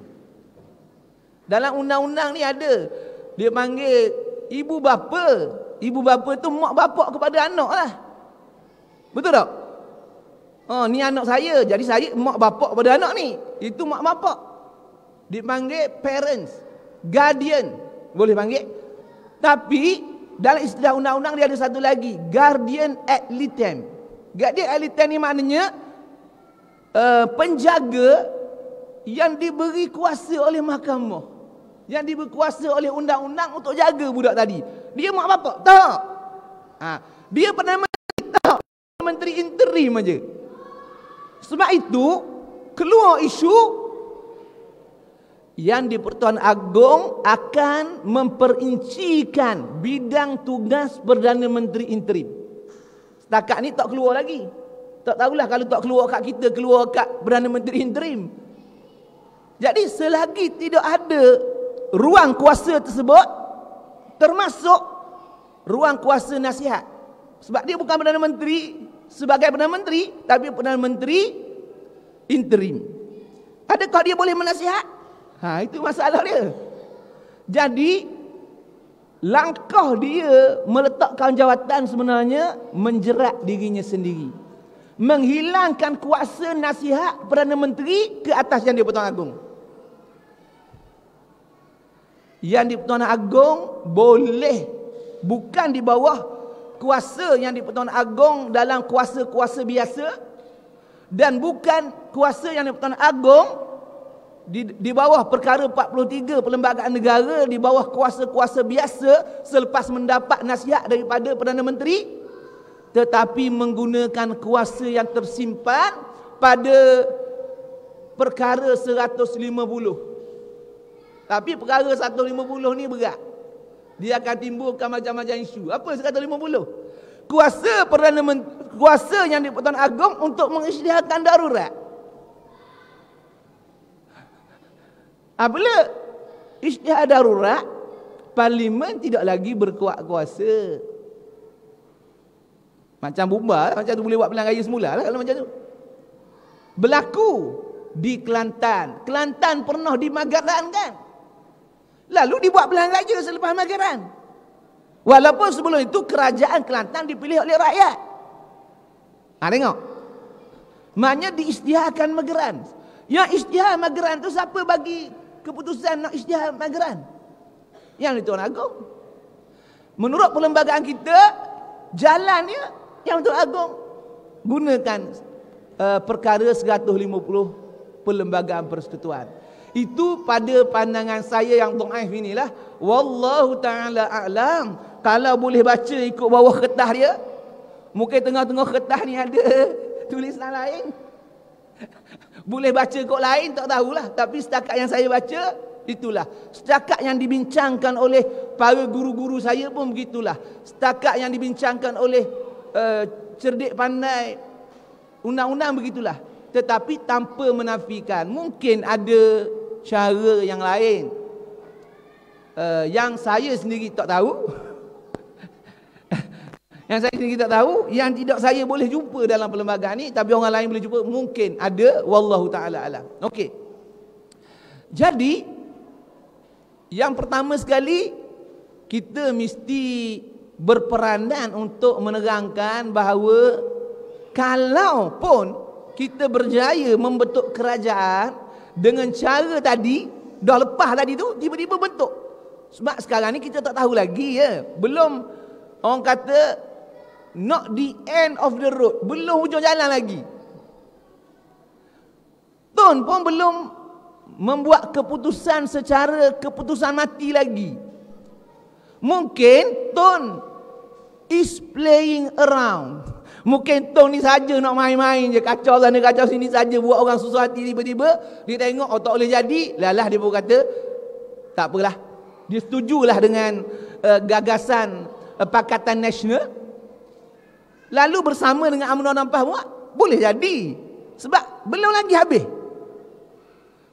Dalam undang-undang ni ada, dia panggil ibu bapa. Ibu bapa tu mak bapak kepada anak lah. Betul tak? Oh, ni anak saya, jadi saya mak bapak kepada anak ni. Itu mak bapak. Dia panggil parents, guardian. Boleh panggil. Tapi dalam istilah undang-undang dia ada satu lagi guardian ad litem guardian ad litem ni maknanya uh, penjaga yang diberi kuasa oleh mahkamah yang diberi kuasa oleh undang-undang untuk jaga budak tadi dia mak bapak tak ha. dia pernah menteri tak menteri interim aja sebab itu keluar isu yang di Pertuan agung akan memperincikan bidang tugas Perdana Menteri Interim. Setakat ni tak keluar lagi. Tak tahulah kalau tak keluar kat kita, keluar kat Perdana Menteri Interim. Jadi selagi tidak ada ruang kuasa tersebut, termasuk ruang kuasa nasihat. Sebab dia bukan Perdana Menteri sebagai Perdana Menteri, tapi Perdana Menteri Interim. Adakah dia boleh menasihat? Ha, itu masalah dia. Jadi, langkah dia meletakkan jawatan sebenarnya menjerat dirinya sendiri. Menghilangkan kuasa nasihat Perdana Menteri ke atas yang dia Pertuan Agong. Yang di Pertuan Agong boleh bukan di bawah kuasa yang di Pertuan Agong dalam kuasa-kuasa biasa dan bukan kuasa yang di Pertuan Agong di, di bawah perkara 43 perlembagaan negara di bawah kuasa-kuasa biasa selepas mendapat nasihat daripada Perdana Menteri tetapi menggunakan kuasa yang tersimpan pada perkara 150 tapi perkara 150 ni berat dia akan timbulkan macam-macam isu apa 150 kuasa perdana menteri kuasa yang di Pertuan Agong untuk mengisytiharkan darurat Apabila isytihad darurat, parlimen tidak lagi berkuat kuasa. Macam bubar, macam tu boleh buat pelan raya semula lah kalau macam tu. Berlaku di Kelantan. Kelantan pernah di Magaran kan? Lalu dibuat pelan raya selepas Magaran. Walaupun sebelum itu kerajaan Kelantan dipilih oleh rakyat. Ha, tengok. Maknanya diistiharkan Magaran. Yang istihak Magaran tu siapa bagi keputusan nak isytihar pemagaran. Yang dituan agung. Menurut perlembagaan kita, jalannya yang itu agung. Gunakan uh, perkara 150 perlembagaan persekutuan. Itu pada pandangan saya yang do'aif inilah. Wallahu ta'ala a'lam. Kalau boleh baca ikut bawah kertas dia. Mungkin tengah-tengah kertas ni ada tulisan lain. Boleh baca kot lain tak tahulah Tapi setakat yang saya baca Itulah Setakat yang dibincangkan oleh Para guru-guru saya pun begitulah Setakat yang dibincangkan oleh uh, Cerdik pandai Unang-unang begitulah Tetapi tanpa menafikan Mungkin ada cara yang lain uh, Yang saya sendiri tak tahu yang saya sendiri tak tahu, yang tidak saya boleh jumpa dalam perlembagaan ni tapi orang lain boleh jumpa mungkin ada wallahu taala alam. Okey. Jadi yang pertama sekali kita mesti berperanan untuk menerangkan bahawa kalau pun kita berjaya membentuk kerajaan dengan cara tadi dah lepas tadi tu tiba-tiba bentuk sebab sekarang ni kita tak tahu lagi ya belum orang kata not the end of the road belum hujung jalan lagi Tun pun belum membuat keputusan secara keputusan mati lagi mungkin Tun is playing around Mungkin Tong ni saja nak main-main je Kacau sana kacau sini saja Buat orang susah hati tiba-tiba Dia tengok oh tak boleh jadi Lalah dia pun kata Tak apalah Dia setujulah dengan uh, gagasan uh, Pakatan Nasional lalu bersama dengan UMNO dan PAH buat boleh jadi sebab belum lagi habis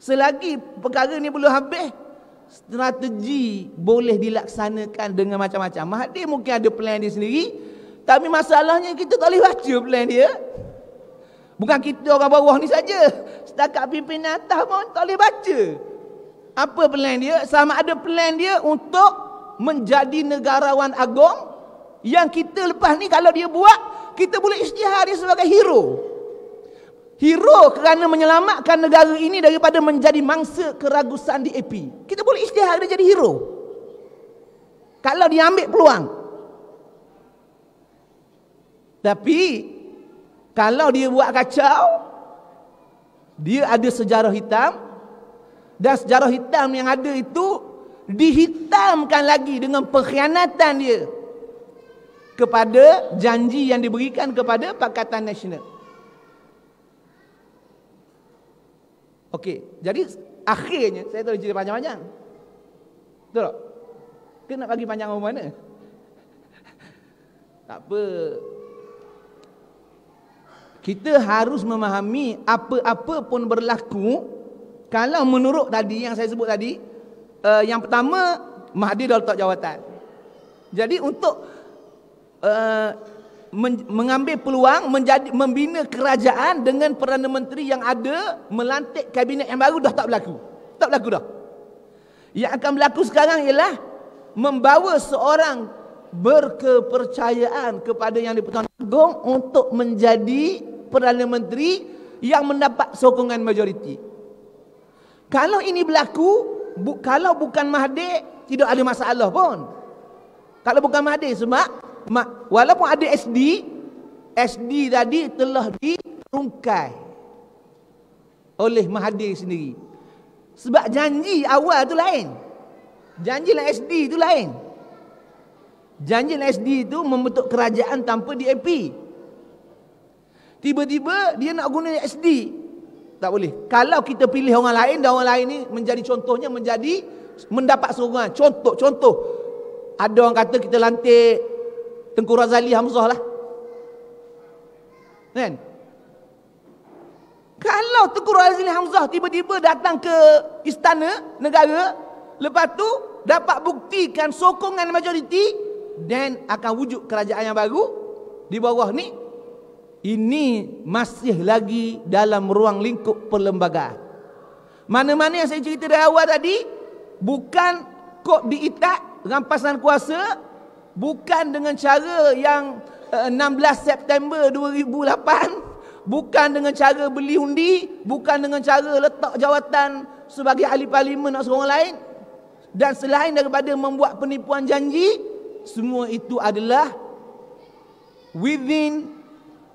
selagi perkara ni belum habis strategi boleh dilaksanakan dengan macam-macam Mahathir mungkin ada plan dia sendiri tapi masalahnya kita tak boleh baca plan dia bukan kita orang bawah ni saja setakat pimpinan atas pun tak boleh baca apa plan dia sama ada plan dia untuk menjadi negarawan agong yang kita lepas ni kalau dia buat kita boleh isytihar dia sebagai hero. Hero kerana menyelamatkan negara ini daripada menjadi mangsa keragusan di AP. Kita boleh isytihar dia jadi hero. Kalau dia ambil peluang. Tapi, kalau dia buat kacau, dia ada sejarah hitam. Dan sejarah hitam yang ada itu, dihitamkan lagi dengan pengkhianatan dia kepada janji yang diberikan kepada Pakatan Nasional. Okey, jadi akhirnya saya tak cerita panjang-panjang. Betul tak? Kita nak bagi panjang orang mana? Tak apa. Kita harus memahami apa-apa pun berlaku kalau menurut tadi yang saya sebut tadi, uh, yang pertama Mahdi dah letak jawatan. Jadi untuk Eh, men mengambil peluang menjadi membina kerajaan dengan perdana menteri yang ada melantik kabinet yang baru dah tak berlaku. Tak berlaku dah. Yang akan berlaku sekarang ialah membawa seorang berkepercayaan kepada yang dipertuan agung untuk menjadi perdana menteri yang mendapat sokongan majoriti. Kalau ini berlaku, bu, kalau bukan Mahdi, tidak ada masalah pun. Kalau bukan Mahdi sebab walaupun ada SD SD tadi telah diterungkai oleh Mahathir sendiri sebab janji awal tu lain janji lah SD tu lain janji lah SD tu membentuk kerajaan tanpa DAP tiba-tiba dia nak guna SD tak boleh kalau kita pilih orang lain dan orang lain ni menjadi contohnya menjadi mendapat sokongan contoh contoh ada orang kata kita lantik Tengku Razali Hamzah lah. Kan? Kalau Tengku Razali Hamzah tiba-tiba datang ke istana negara, lepas tu dapat buktikan sokongan majoriti, dan akan wujud kerajaan yang baru di bawah ni ini masih lagi dalam ruang lingkup perlembagaan. Mana-mana yang saya cerita dari awal tadi bukan kok diikat rampasan kuasa bukan dengan cara yang 16 eh, September 2008 bukan dengan cara beli undi bukan dengan cara letak jawatan sebagai ahli parlimen atau seorang lain dan selain daripada membuat penipuan janji semua itu adalah within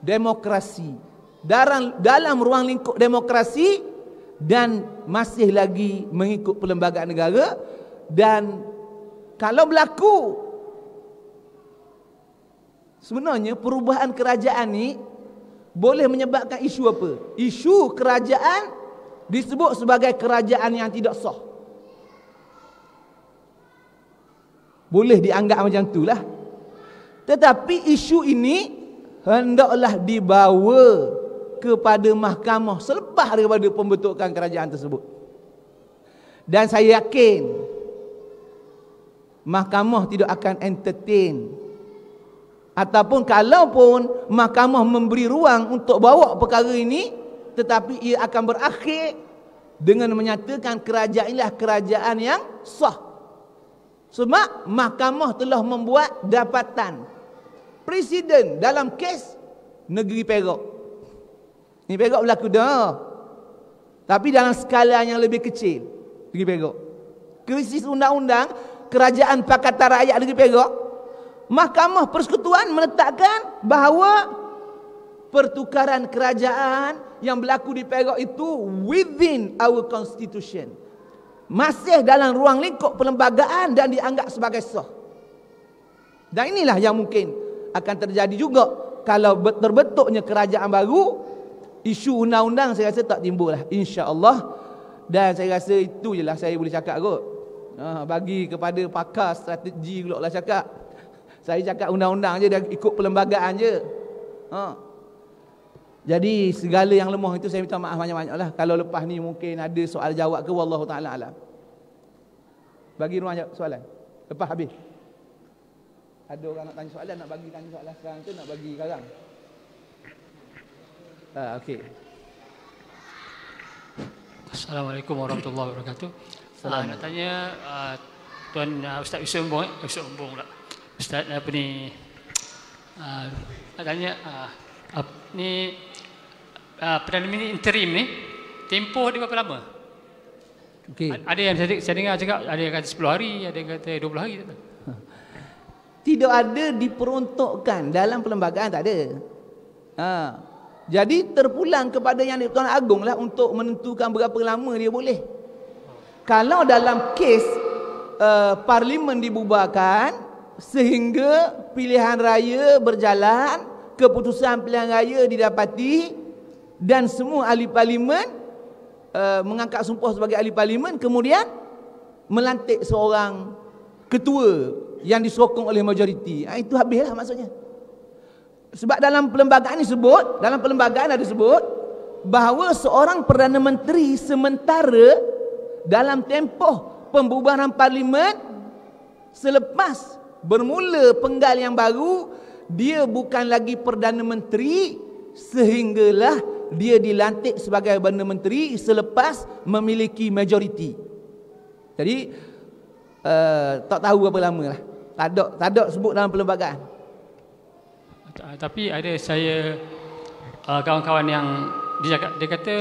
demokrasi dalam dalam ruang lingkup demokrasi dan masih lagi mengikut perlembagaan negara dan kalau berlaku sebenarnya perubahan kerajaan ni boleh menyebabkan isu apa? Isu kerajaan disebut sebagai kerajaan yang tidak sah. Boleh dianggap macam tu lah. Tetapi isu ini hendaklah dibawa kepada mahkamah selepas daripada pembentukan kerajaan tersebut. Dan saya yakin mahkamah tidak akan entertain ataupun kalaupun mahkamah memberi ruang untuk bawa perkara ini tetapi ia akan berakhir dengan menyatakan kerajaan inilah kerajaan yang sah sebab mahkamah telah membuat dapatan presiden dalam kes negeri Perak ini Perak berlaku dah tapi dalam skala yang lebih kecil negeri Perak krisis undang-undang kerajaan pakatan rakyat negeri Perak Mahkamah Persekutuan menetapkan bahawa pertukaran kerajaan yang berlaku di Perak itu within our constitution. Masih dalam ruang lingkup perlembagaan dan dianggap sebagai sah. Dan inilah yang mungkin akan terjadi juga kalau terbentuknya kerajaan baru isu undang-undang saya rasa tak timbul lah insya-Allah dan saya rasa itu jelah saya boleh cakap kot. Ha, bagi kepada pakar strategi pula lah cakap. Saya cakap undang-undang je dia ikut perlembagaan je. Ha. Jadi segala yang lemah itu saya minta maaf banyak-banyak lah. Kalau lepas ni mungkin ada soal jawab ke Wallahu ta'ala alam. Bagi ruang jawab soalan. Lepas habis. Ada orang nak tanya soalan, nak bagi tanya soalan sekarang ke nak bagi sekarang? Ha, okay. Assalamualaikum warahmatullahi wabarakatuh. Assalamualaikum. Ha, nak tanya uh, Tuan uh, Ustaz Yusuf Umbong, eh? Ustaz Umbong lah. Ustaz apa ni? Uh, tanya uh, ni uh, Perdana Menteri interim ni tempoh dia berapa lama? Okey. Ada yang saya, saya dengar cakap ada yang kata 10 hari, ada yang kata 20 hari. Ha. Tidak ada diperuntukkan dalam perlembagaan tak ada. Ha. Jadi terpulang kepada yang Tuan Agong lah untuk menentukan berapa lama dia boleh. Oh. Kalau dalam kes uh, parlimen dibubarkan, sehingga pilihan raya berjalan, keputusan pilihan raya didapati dan semua ahli parlimen uh, mengangkat sumpah sebagai ahli parlimen kemudian melantik seorang ketua yang disokong oleh majoriti. Ha, itu habislah maksudnya. Sebab dalam perlembagaan disebut, dalam perlembagaan ada sebut bahawa seorang perdana menteri sementara dalam tempoh pembubaran parlimen selepas bermula penggal yang baru dia bukan lagi perdana menteri sehinggalah dia dilantik sebagai perdana menteri selepas memiliki majoriti jadi uh, tak tahu berapa lama lah tak ada tak ada sebut dalam perlembagaan eh, tapi ada saya uh, kawan-kawan yang dia, dia kata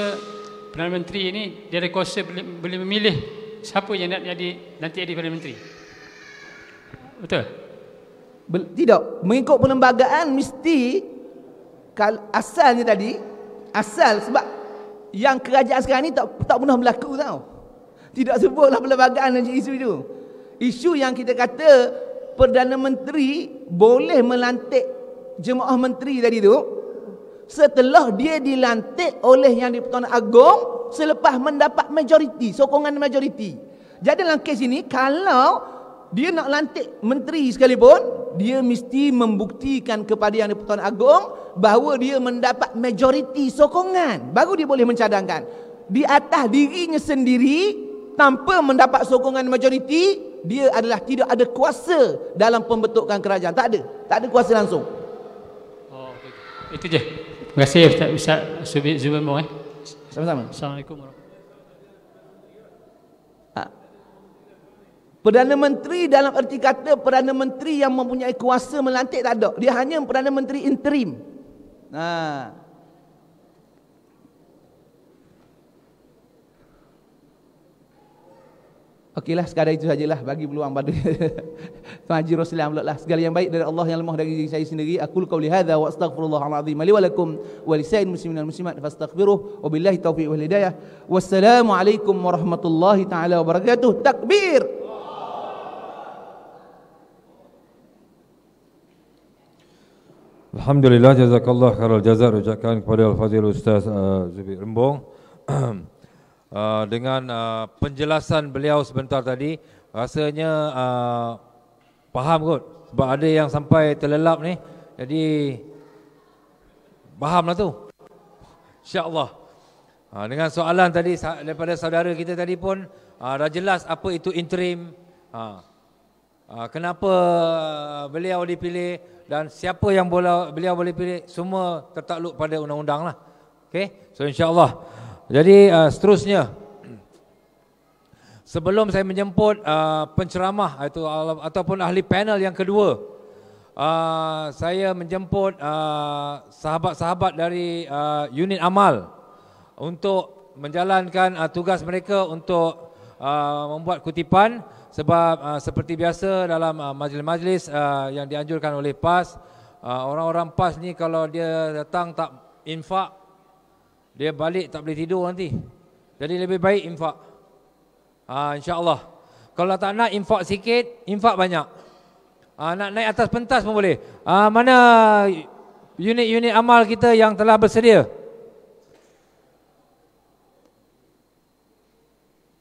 perdana menteri ini dia ada kuasa boleh memilih siapa yang nak jadi nanti jadi perdana menteri Betul. Be tidak, mengikut perlembagaan mesti asalnya tadi, asal sebab yang kerajaan sekarang ni tak tak pernah berlaku tau. Tidak sebutlah perlembagaan dan isu itu. Isu yang kita kata Perdana Menteri boleh melantik jemaah menteri tadi tu setelah dia dilantik oleh yang di Pertuan Agong selepas mendapat majoriti, sokongan majoriti. Jadi dalam kes ini kalau dia nak lantik menteri sekalipun dia mesti membuktikan kepada yang Di Pertuan Agong bahawa dia mendapat majoriti sokongan baru dia boleh mencadangkan di atas dirinya sendiri tanpa mendapat sokongan majoriti dia adalah tidak ada kuasa dalam pembentukan kerajaan tak ada tak ada kuasa langsung oh, itu je terima kasih Ustaz Ustaz Zubin Mo eh. sama-sama Assalamualaikum warahmatullahi Perdana Menteri dalam erti kata Perdana Menteri yang mempunyai kuasa melantik tak ada. Dia hanya Perdana Menteri interim. Ha. lah sekadar itu sajalah bagi peluang pada Tuan Haji Rasulullah pula lah. Segala yang baik dari Allah yang lemah dari diri saya sendiri. Aku lukau lihada wa astaghfirullahaladzim. Ali walakum wa lisa'in muslimin al-muslimat. Fastaghfiruh wa billahi taufiq wa hidayah. Wassalamualaikum warahmatullahi ta'ala wabarakatuh. Takbir! Alhamdulillah jazakallah khairul jazak ucapkan kepada Al-Fadhil Ustaz uh, eh, Zubi Rembong uh, dengan uh, penjelasan beliau sebentar tadi rasanya uh, faham kot sebab ada yang sampai terlelap ni jadi fahamlah tu insyaallah uh, dengan soalan tadi daripada saudara kita tadi pun uh, dah jelas apa itu interim uh, uh, kenapa beliau dipilih dan siapa yang bola, beliau boleh pilih semua tertakluk pada undang-undang lah. Okay? So insyaAllah. Jadi uh, seterusnya. Sebelum saya menjemput uh, penceramah atau ataupun ahli panel yang kedua, uh, saya menjemput uh, sahabat-sahabat dari uh, unit amal untuk menjalankan uh, tugas mereka untuk uh, membuat kutipan sebab uh, seperti biasa dalam ah, majlis-majlis uh, yang dianjurkan oleh PAS uh, orang-orang PAS ni kalau dia datang tak infak dia balik tak boleh tidur nanti jadi lebih baik infak uh, insyaallah kalau tak nak infak sikit infak banyak uh, nak naik atas pentas pun boleh uh, mana unit-unit amal kita yang telah bersedia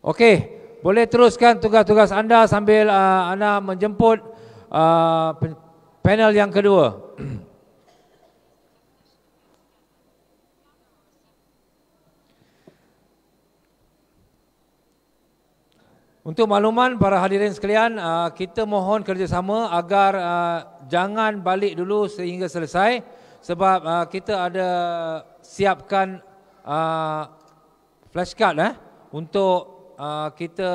okey boleh teruskan tugas-tugas anda sambil uh, anda menjemput uh, panel yang kedua. Untuk makluman para hadirin sekalian, uh, kita mohon kerjasama agar uh, jangan balik dulu sehingga selesai sebab uh, kita ada siapkan uh, flashcard eh, untuk... Ah, kita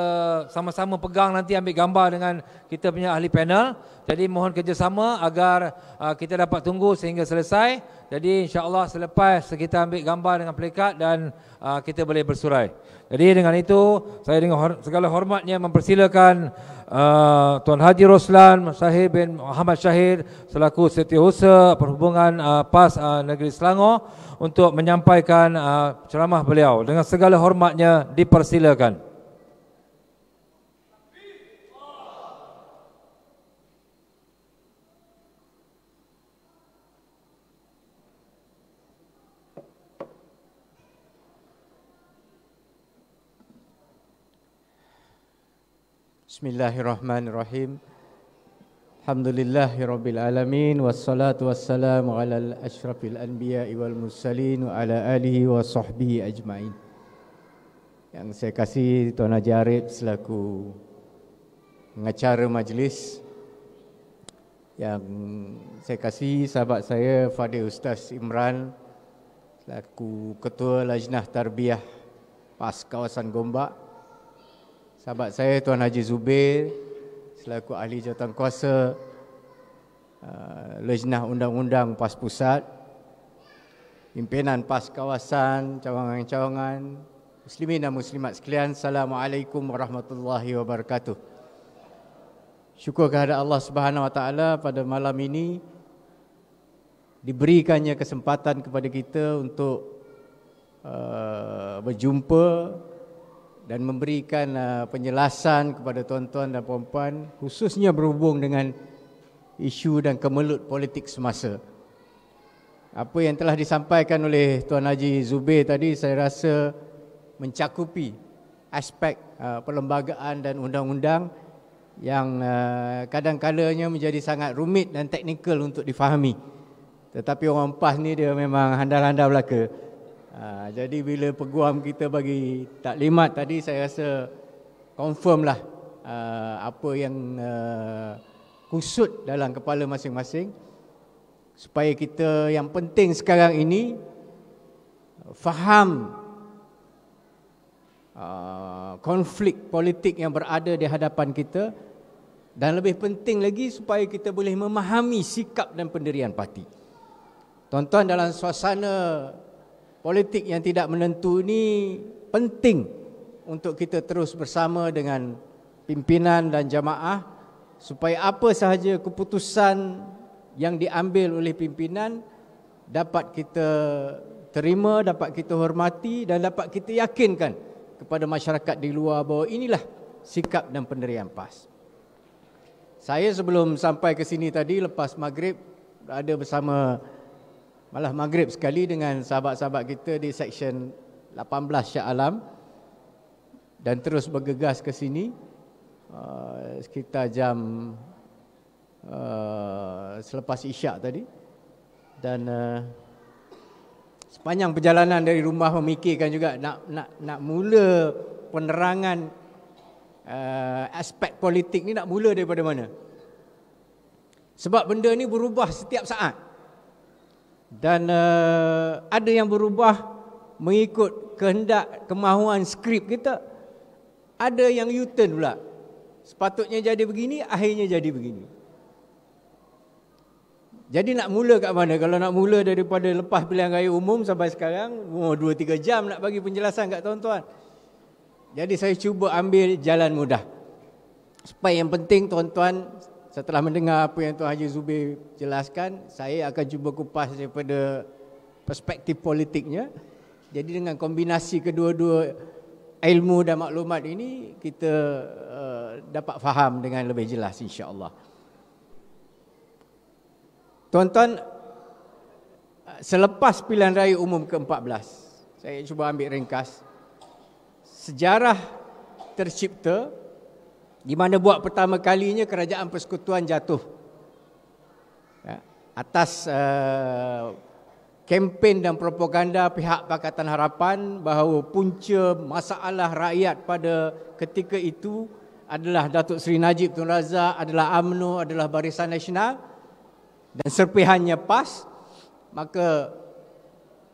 sama-sama pegang nanti ambil gambar dengan kita punya ahli panel. Jadi mohon kerjasama agar ah, kita dapat tunggu sehingga selesai. Jadi insya Allah selepas kita ambil gambar dengan pelikat dan ah, kita boleh bersurai. Jadi dengan itu saya dengan segala hormatnya mempersilakan uh, Tuan Haji Roslan Syahir bin Muhammad Syahir selaku setiausaha perhubungan uh, PAS uh, Negeri Selangor untuk menyampaikan uh, ceramah beliau. Dengan segala hormatnya dipersilakan. Bismillahirrahmanirrahim. Alhamdulillahirabbil alamin wassalatu wassalamu ala al-asyrafil anbiya wal mursalin wa ala alihi wa sahbihi ajmain. Yang saya kasih Tuan Haji Arif selaku pengacara majlis yang saya kasih sahabat saya Fadil Ustaz Imran selaku ketua Lajnah Tarbiyah PAS kawasan Gombak sahabat saya Tuan Haji Zubir selaku ahli jawatankuasa uh, Lejnah Undang-Undang PAS Pusat pimpinan PAS kawasan cawangan-cawangan muslimin dan muslimat sekalian assalamualaikum warahmatullahi wabarakatuh syukur kehadirat Allah Subhanahu wa taala pada malam ini diberikannya kesempatan kepada kita untuk uh, berjumpa dan memberikan uh, penjelasan kepada tuan-tuan dan puan-puan khususnya berhubung dengan isu dan kemelut politik semasa. Apa yang telah disampaikan oleh Tuan Haji Zubir tadi saya rasa mencakupi aspek uh, perlembagaan dan undang-undang yang uh, kadang-kadangnya menjadi sangat rumit dan teknikal untuk difahami. Tetapi orang PAS ni dia memang handal-handal belaka. -handal Ha, jadi bila peguam kita bagi taklimat tadi saya rasa confirm lah ha, apa yang ha, kusut dalam kepala masing-masing supaya kita yang penting sekarang ini faham ha, konflik politik yang berada di hadapan kita dan lebih penting lagi supaya kita boleh memahami sikap dan pendirian parti. tonton dalam suasana politik yang tidak menentu ini penting untuk kita terus bersama dengan pimpinan dan jamaah supaya apa sahaja keputusan yang diambil oleh pimpinan dapat kita terima, dapat kita hormati dan dapat kita yakinkan kepada masyarakat di luar bahawa inilah sikap dan pendirian PAS. Saya sebelum sampai ke sini tadi lepas maghrib ada bersama malah maghrib sekali dengan sahabat-sahabat kita di section 18 Syah Alam dan terus bergegas ke sini uh, sekitar jam uh, selepas isyak tadi dan uh, sepanjang perjalanan dari rumah memikirkan juga nak nak nak mula penerangan uh, aspek politik ni nak mula daripada mana sebab benda ni berubah setiap saat dan uh, ada yang berubah mengikut kehendak kemahuan skrip kita ada yang u-turn pula sepatutnya jadi begini akhirnya jadi begini jadi nak mula kat mana kalau nak mula daripada lepas pilihan raya umum sampai sekarang oh, 2-3 jam nak bagi penjelasan kat tuan-tuan jadi saya cuba ambil jalan mudah supaya yang penting tuan-tuan setelah mendengar apa yang Tuan Haji Zubir jelaskan, saya akan cuba kupas daripada perspektif politiknya. Jadi dengan kombinasi kedua-dua ilmu dan maklumat ini, kita eh, dapat faham dengan lebih jelas insyaAllah. Tuan-tuan, selepas pilihan raya umum ke-14, saya cuba ambil ringkas, sejarah tercipta di mana buat pertama kalinya kerajaan persekutuan jatuh ya, atas uh, kempen dan propaganda pihak Pakatan Harapan bahawa punca masalah rakyat pada ketika itu adalah Datuk Seri Najib Tun Razak, adalah UMNO, adalah Barisan Nasional dan serpihannya PAS maka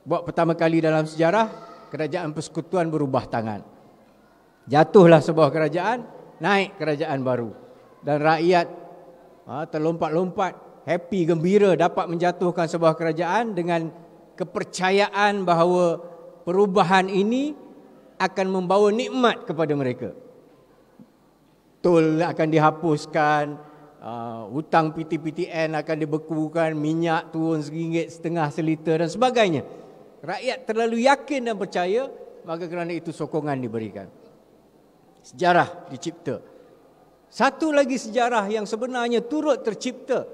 buat pertama kali dalam sejarah kerajaan persekutuan berubah tangan jatuhlah sebuah kerajaan naik kerajaan baru dan rakyat ha, terlompat-lompat happy gembira dapat menjatuhkan sebuah kerajaan dengan kepercayaan bahawa perubahan ini akan membawa nikmat kepada mereka. Tol akan dihapuskan, uh, hutang pt akan dibekukan, minyak turun seringgit setengah seliter dan sebagainya. Rakyat terlalu yakin dan percaya, maka kerana itu sokongan diberikan sejarah dicipta. Satu lagi sejarah yang sebenarnya turut tercipta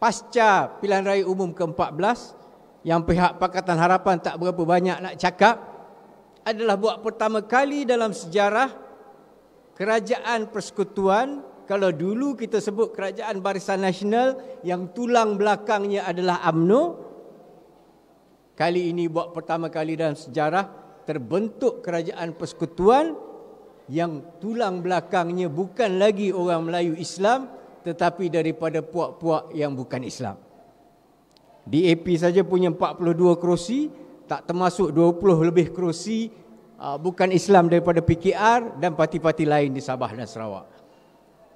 pasca pilihan raya umum ke-14 yang pihak Pakatan Harapan tak berapa banyak nak cakap adalah buat pertama kali dalam sejarah kerajaan persekutuan kalau dulu kita sebut kerajaan barisan nasional yang tulang belakangnya adalah AMNO kali ini buat pertama kali dalam sejarah terbentuk kerajaan persekutuan yang tulang belakangnya bukan lagi orang Melayu Islam tetapi daripada puak-puak yang bukan Islam. DAP saja punya 42 kerusi, tak termasuk 20 lebih kerusi uh, bukan Islam daripada PKR dan parti-parti lain di Sabah dan Sarawak.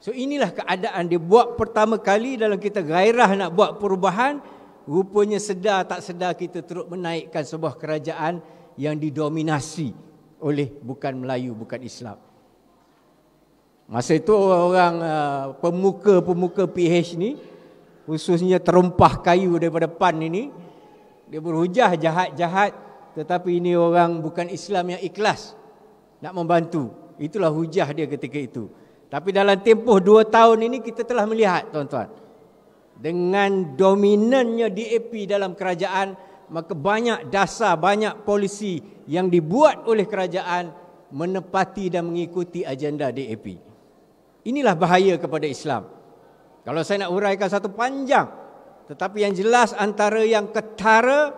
So inilah keadaan dia buat pertama kali dalam kita gairah nak buat perubahan, rupanya sedar tak sedar kita teruk menaikkan sebuah kerajaan yang didominasi oleh bukan Melayu, bukan Islam. Masa itu orang-orang uh, pemuka-pemuka PH ni khususnya terompah kayu daripada PAN ini dia berhujah jahat-jahat tetapi ini orang bukan Islam yang ikhlas nak membantu. Itulah hujah dia ketika itu. Tapi dalam tempoh dua tahun ini kita telah melihat tuan-tuan dengan dominannya DAP dalam kerajaan maka banyak dasar, banyak polisi yang dibuat oleh kerajaan menepati dan mengikuti agenda DAP. Inilah bahaya kepada Islam. Kalau saya nak uraikan satu panjang, tetapi yang jelas antara yang ketara,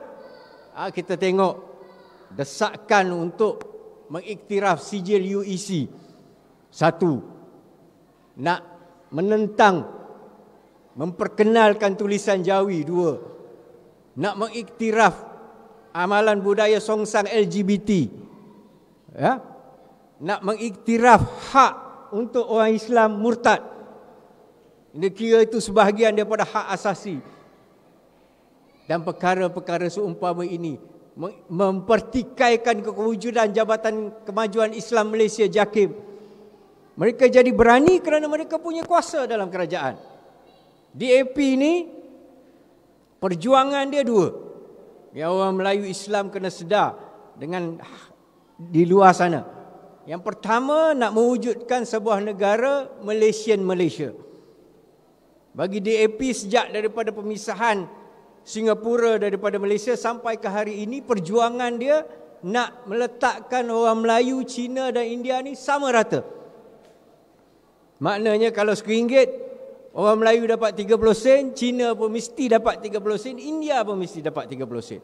ah, kita tengok desakan untuk mengiktiraf sijil UEC. Satu, nak menentang, memperkenalkan tulisan Jawi. Dua, nak mengiktiraf amalan budaya songsang LGBT ya nak mengiktiraf hak untuk orang Islam murtad ini kira itu sebahagian daripada hak asasi dan perkara-perkara seumpama ini mempertikaikan kewujudan Jabatan Kemajuan Islam Malaysia JAKIM mereka jadi berani kerana mereka punya kuasa dalam kerajaan DAP ini Perjuangan dia dua. Yang orang Melayu Islam kena sedar dengan di luar sana. Yang pertama nak mewujudkan sebuah negara Malaysian Malaysia. Bagi DAP sejak daripada pemisahan Singapura daripada Malaysia sampai ke hari ini perjuangan dia nak meletakkan orang Melayu, Cina dan India ni sama rata. Maknanya kalau RM1, Orang Melayu dapat 30 sen, Cina pun mesti dapat 30 sen, India pun mesti dapat 30 sen.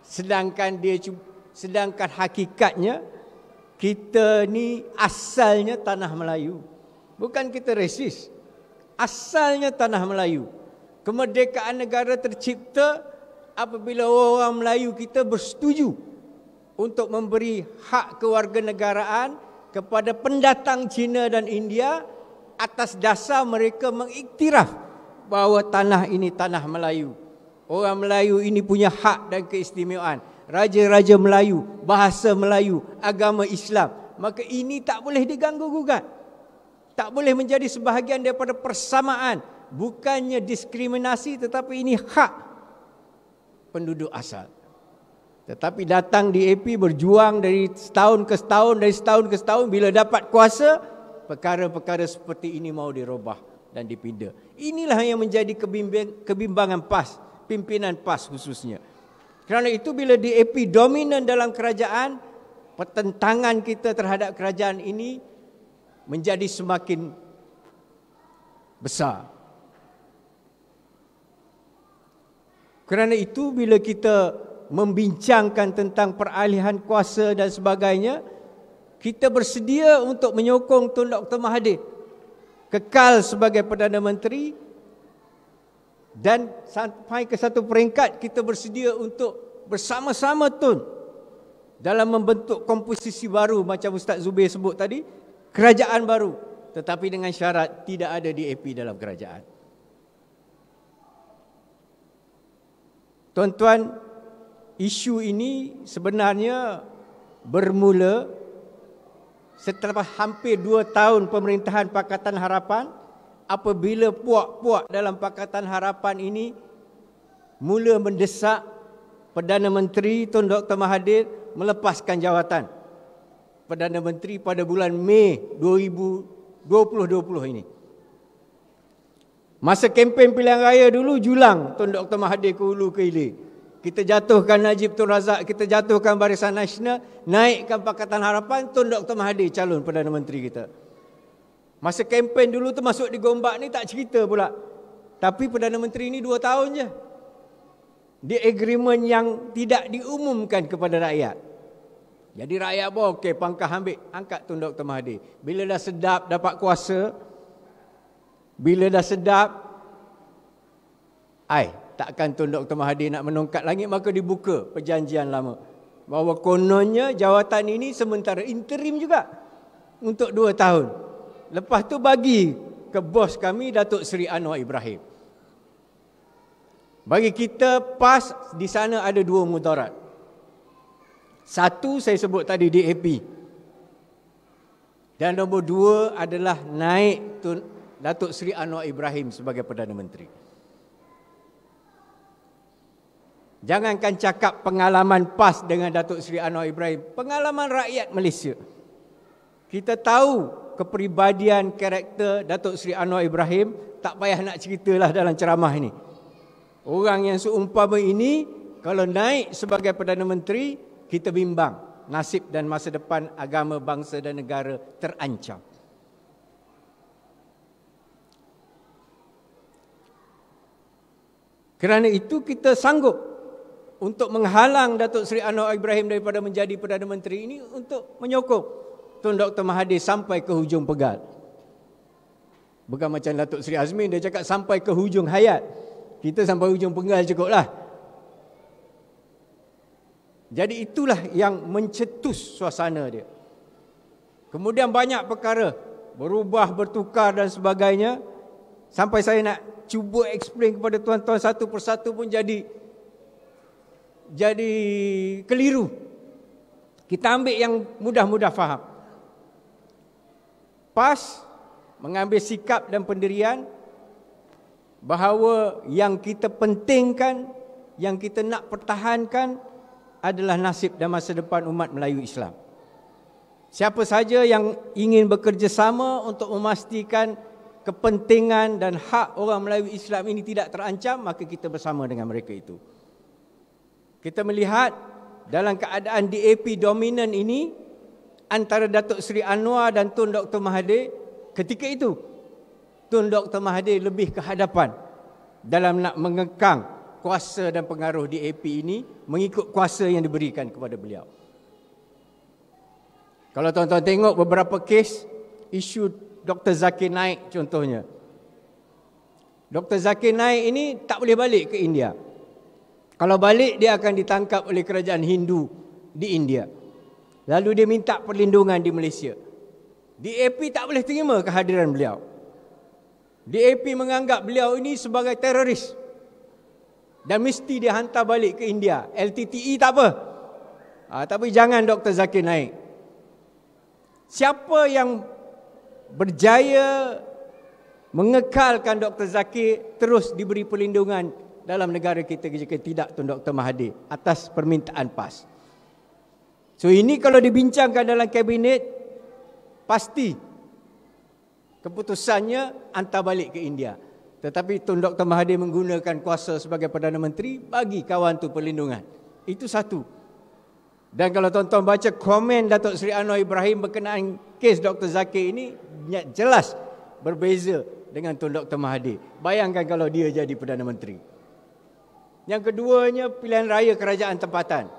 Sedangkan dia sedangkan hakikatnya kita ni asalnya tanah Melayu. Bukan kita resis. Asalnya tanah Melayu. Kemerdekaan negara tercipta apabila orang Melayu kita bersetuju untuk memberi hak kewarganegaraan kepada pendatang Cina dan India atas dasar mereka mengiktiraf bahawa tanah ini tanah Melayu. Orang Melayu ini punya hak dan keistimewaan. Raja-raja Melayu, bahasa Melayu, agama Islam. Maka ini tak boleh diganggu-gugat. Tak boleh menjadi sebahagian daripada persamaan. Bukannya diskriminasi tetapi ini hak penduduk asal. Tetapi datang di AP berjuang dari setahun ke setahun, dari setahun ke setahun. Bila dapat kuasa, perkara-perkara seperti ini mau dirubah dan dipindah. Inilah yang menjadi kebimbangan PAS, pimpinan PAS khususnya. Kerana itu bila DAP dominan dalam kerajaan, pertentangan kita terhadap kerajaan ini menjadi semakin besar. Kerana itu bila kita membincangkan tentang peralihan kuasa dan sebagainya, kita bersedia untuk menyokong Tun Dr. Mahathir kekal sebagai Perdana Menteri dan sampai ke satu peringkat kita bersedia untuk bersama-sama Tun dalam membentuk komposisi baru macam Ustaz Zubir sebut tadi kerajaan baru tetapi dengan syarat tidak ada DAP dalam kerajaan Tuan-tuan isu ini sebenarnya bermula Setelah hampir dua tahun pemerintahan Pakatan Harapan, apabila puak-puak dalam Pakatan Harapan ini mula mendesak Perdana Menteri Tun Dr. Mahathir melepaskan jawatan Perdana Menteri pada bulan Mei 2020 ini. Masa kempen pilihan raya dulu julang Tun Dr. Mahathir ke Hulu ke Hilir kita jatuhkan Najib Tun Razak, kita jatuhkan Barisan Nasional, naikkan Pakatan Harapan, Tun Dr. Mahathir calon Perdana Menteri kita. Masa kempen dulu tu masuk di Gombak ni tak cerita pula. Tapi Perdana Menteri ni dua tahun je. di agreement yang tidak diumumkan kepada rakyat. Jadi rakyat pun okey, pangkah ambil, angkat Tun Dr. Mahathir. Bila dah sedap dapat kuasa, bila dah sedap, ai takkan tunduk ke Mahathir nak menungkat langit maka dibuka perjanjian lama bahawa kononnya jawatan ini sementara interim juga untuk dua tahun lepas tu bagi ke bos kami Datuk Seri Anwar Ibrahim bagi kita pas di sana ada dua mudarat satu saya sebut tadi DAP dan nombor dua adalah naik Datuk Seri Anwar Ibrahim sebagai Perdana Menteri. Jangankan cakap pengalaman PAS dengan Datuk Seri Anwar Ibrahim, pengalaman rakyat Malaysia. Kita tahu kepribadian karakter Datuk Seri Anwar Ibrahim, tak payah nak ceritalah dalam ceramah ini. Orang yang seumpama ini, kalau naik sebagai Perdana Menteri, kita bimbang nasib dan masa depan agama, bangsa dan negara terancam. Kerana itu kita sanggup untuk menghalang Datuk Seri Anwar Ibrahim daripada menjadi Perdana Menteri ini untuk menyokong Tun Dr. Mahathir sampai ke hujung pegat. Bukan macam Datuk Seri Azmin, dia cakap sampai ke hujung hayat. Kita sampai hujung penggal cukuplah. Jadi itulah yang mencetus suasana dia. Kemudian banyak perkara berubah, bertukar dan sebagainya. Sampai saya nak cuba explain kepada tuan-tuan satu persatu pun jadi jadi keliru. Kita ambil yang mudah-mudah faham. Pas mengambil sikap dan pendirian bahawa yang kita pentingkan, yang kita nak pertahankan adalah nasib dan masa depan umat Melayu Islam. Siapa saja yang ingin bekerjasama untuk memastikan kepentingan dan hak orang Melayu Islam ini tidak terancam, maka kita bersama dengan mereka itu kita melihat dalam keadaan DAP dominan ini antara Datuk Seri Anwar dan Tun Dr. Mahathir ketika itu Tun Dr. Mahathir lebih ke hadapan dalam nak mengekang kuasa dan pengaruh DAP ini mengikut kuasa yang diberikan kepada beliau. Kalau tuan-tuan tengok beberapa kes isu Dr. Zakir Naik contohnya. Dr. Zakir Naik ini tak boleh balik ke India. Kalau balik dia akan ditangkap oleh kerajaan Hindu di India. Lalu dia minta perlindungan di Malaysia. DAP tak boleh terima kehadiran beliau. DAP menganggap beliau ini sebagai teroris. Dan mesti dia hantar balik ke India. LTTE tak apa. Ha, tapi jangan Dr. Zakir naik. Siapa yang berjaya mengekalkan Dr. Zakir terus diberi perlindungan dalam negara kita jika tidak Tun Dr. Mahathir atas permintaan PAS. So ini kalau dibincangkan dalam kabinet, pasti keputusannya hantar balik ke India. Tetapi Tun Dr. Mahathir menggunakan kuasa sebagai Perdana Menteri bagi kawan tu perlindungan. Itu satu. Dan kalau tuan-tuan baca komen Datuk Seri Anwar Ibrahim berkenaan kes Dr. Zakir ini, jelas berbeza dengan Tun Dr. Mahathir. Bayangkan kalau dia jadi Perdana Menteri. Yang keduanya pilihan raya kerajaan tempatan.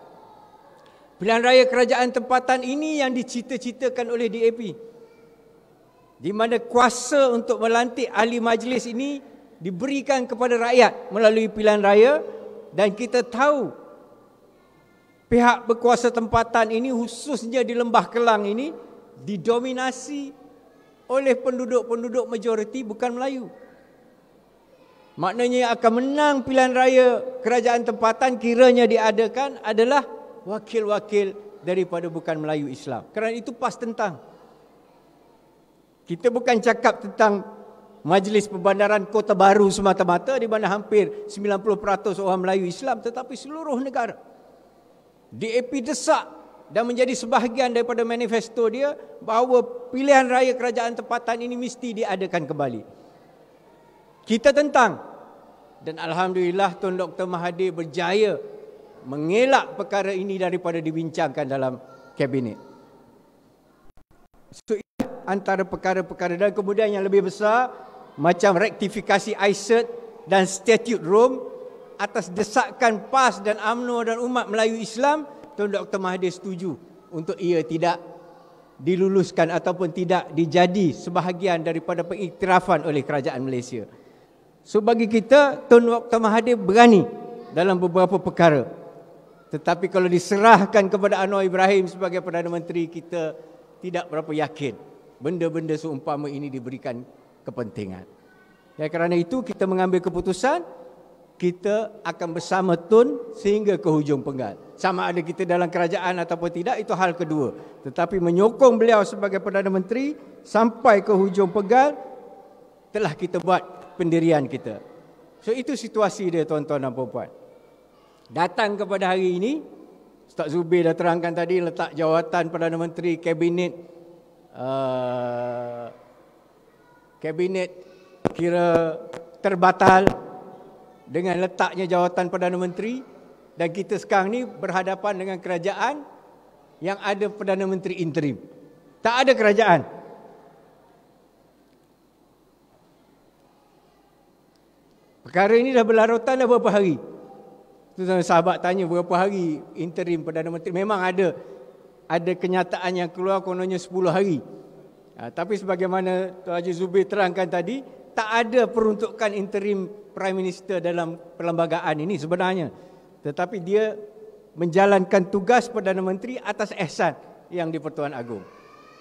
Pilihan raya kerajaan tempatan ini yang dicita-citakan oleh DAP. Di mana kuasa untuk melantik ahli majlis ini diberikan kepada rakyat melalui pilihan raya dan kita tahu pihak berkuasa tempatan ini khususnya di Lembah Kelang ini didominasi oleh penduduk-penduduk majoriti bukan Melayu maknanya yang akan menang pilihan raya kerajaan tempatan kiranya diadakan adalah wakil-wakil daripada bukan Melayu Islam. Kerana itu pas tentang. Kita bukan cakap tentang majlis perbandaran kota baru semata-mata di mana hampir 90% orang Melayu Islam tetapi seluruh negara. DAP desak dan menjadi sebahagian daripada manifesto dia bahawa pilihan raya kerajaan tempatan ini mesti diadakan kembali kita tentang dan alhamdulillah Tuan Doktor Mahathir berjaya mengelak perkara ini daripada dibincangkan dalam kabinet. So antara perkara-perkara dan kemudian yang lebih besar macam rektifikasi ICERT dan Statute Rome atas desakan PAS dan AMNO dan umat Melayu Islam Tuan Dr Mahathir setuju untuk ia tidak diluluskan ataupun tidak dijadi sebahagian daripada pengiktirafan oleh kerajaan Malaysia. So bagi kita Tun Waktu Mahathir berani dalam beberapa perkara. Tetapi kalau diserahkan kepada Anwar Ibrahim sebagai Perdana Menteri kita tidak berapa yakin benda-benda seumpama ini diberikan kepentingan. Ya kerana itu kita mengambil keputusan kita akan bersama Tun sehingga ke hujung penggal. Sama ada kita dalam kerajaan ataupun tidak itu hal kedua. Tetapi menyokong beliau sebagai Perdana Menteri sampai ke hujung penggal telah kita buat pendirian kita. So itu situasi dia tuan-tuan dan puan Datang kepada hari ini, Ustaz Zubir dah terangkan tadi letak jawatan Perdana Menteri Kabinet uh, Kabinet kira terbatal dengan letaknya jawatan Perdana Menteri dan kita sekarang ni berhadapan dengan kerajaan yang ada Perdana Menteri interim. Tak ada kerajaan. Perkara ini dah berlarutan dah berapa hari? Tu sahabat tanya berapa hari interim Perdana Menteri memang ada ada kenyataan yang keluar kononnya 10 hari. Ha, tapi sebagaimana Tuan Haji Zubir terangkan tadi, tak ada peruntukan interim Prime Minister dalam perlembagaan ini sebenarnya. Tetapi dia menjalankan tugas Perdana Menteri atas ehsan yang di-Pertuan Agong.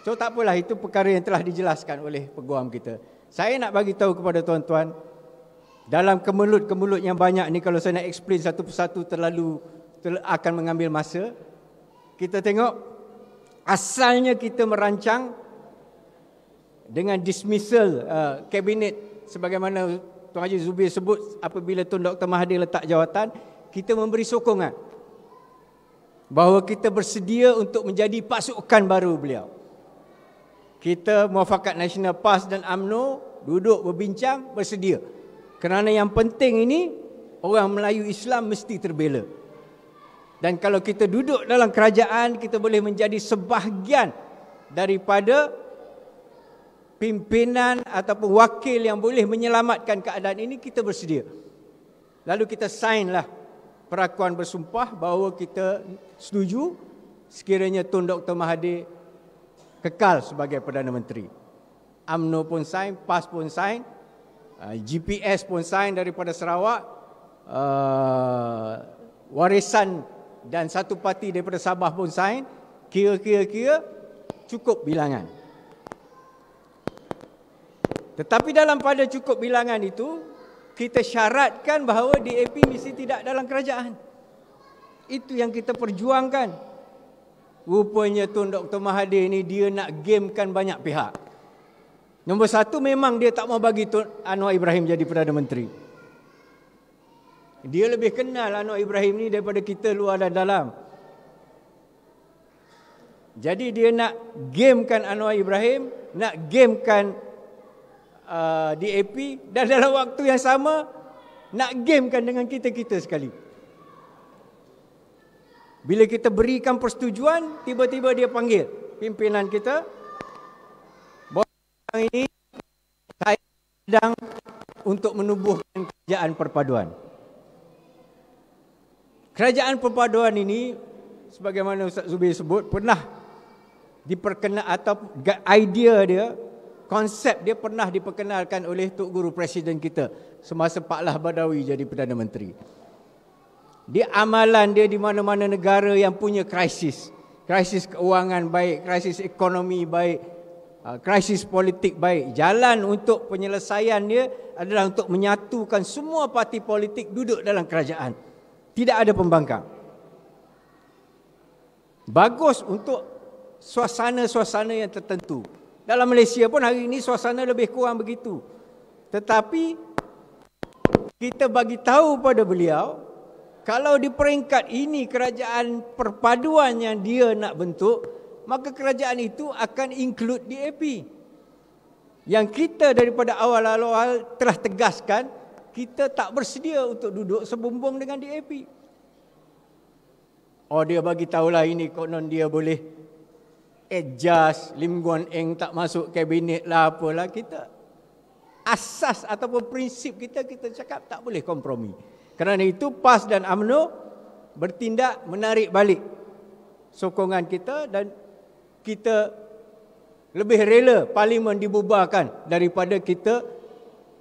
So tak apalah itu perkara yang telah dijelaskan oleh peguam kita. Saya nak bagi tahu kepada tuan-tuan, dalam kemelut-kemelut yang banyak ni kalau saya nak explain satu persatu terlalu ter- akan mengambil masa. Kita tengok asalnya kita merancang dengan dismissal kabinet uh, sebagaimana Tuan Haji Zubir sebut apabila Tun Dr. Mahathir letak jawatan, kita memberi sokongan bahawa kita bersedia untuk menjadi pasukan baru beliau. Kita Muafakat Nasional PAS dan AMNO duduk berbincang bersedia. Kerana yang penting ini orang Melayu Islam mesti terbela. Dan kalau kita duduk dalam kerajaan kita boleh menjadi sebahagian daripada pimpinan ataupun wakil yang boleh menyelamatkan keadaan ini kita bersedia. Lalu kita signlah perakuan bersumpah bahawa kita setuju sekiranya Tun Dr Mahathir kekal sebagai Perdana Menteri. AMNO pun sign, PAS pun sign Ah, GPS pun sign daripada Sarawak uh, warisan dan satu parti daripada Sabah pun sign kira-kira-kira cukup bilangan tetapi dalam pada cukup bilangan itu kita syaratkan bahawa DAP mesti tidak dalam kerajaan itu yang kita perjuangkan rupanya Tun Dr. Mahathir ini dia nak gamekan banyak pihak Nombor satu memang dia tak mau bagi Tun Anwar Ibrahim jadi Perdana Menteri. Dia lebih kenal Anwar Ibrahim ni daripada kita luar dan dalam. Jadi dia nak gamekan Anwar Ibrahim, nak gamekan uh, DAP dan dalam waktu yang sama nak gamekan dengan kita-kita sekali. Bila kita berikan persetujuan, tiba-tiba dia panggil pimpinan kita, sekarang ini saya sedang untuk menubuhkan kerajaan perpaduan. Kerajaan perpaduan ini sebagaimana Ustaz Zubir sebut pernah diperkenal atau idea dia konsep dia pernah diperkenalkan oleh Tok Guru Presiden kita semasa Pak Lah Badawi jadi Perdana Menteri. Di amalan dia di mana-mana negara yang punya krisis. Krisis keuangan baik, krisis ekonomi baik, Ah, krisis politik baik. Jalan untuk penyelesaian dia adalah untuk menyatukan semua parti politik duduk dalam kerajaan. Tidak ada pembangkang. Bagus untuk suasana-suasana yang tertentu. Dalam Malaysia pun hari ini suasana lebih kurang begitu. Tetapi kita bagi tahu pada beliau kalau di peringkat ini kerajaan perpaduan yang dia nak bentuk maka kerajaan itu akan include DAP. Yang kita daripada awal-awal telah tegaskan, kita tak bersedia untuk duduk sebumbung dengan DAP. Oh dia bagi tahulah ini konon dia boleh adjust Lim Guan Eng tak masuk kabinet lah apalah kita. Asas ataupun prinsip kita kita cakap tak boleh kompromi. Kerana itu PAS dan AMNO bertindak menarik balik sokongan kita dan kita lebih rela parlimen dibubarkan daripada kita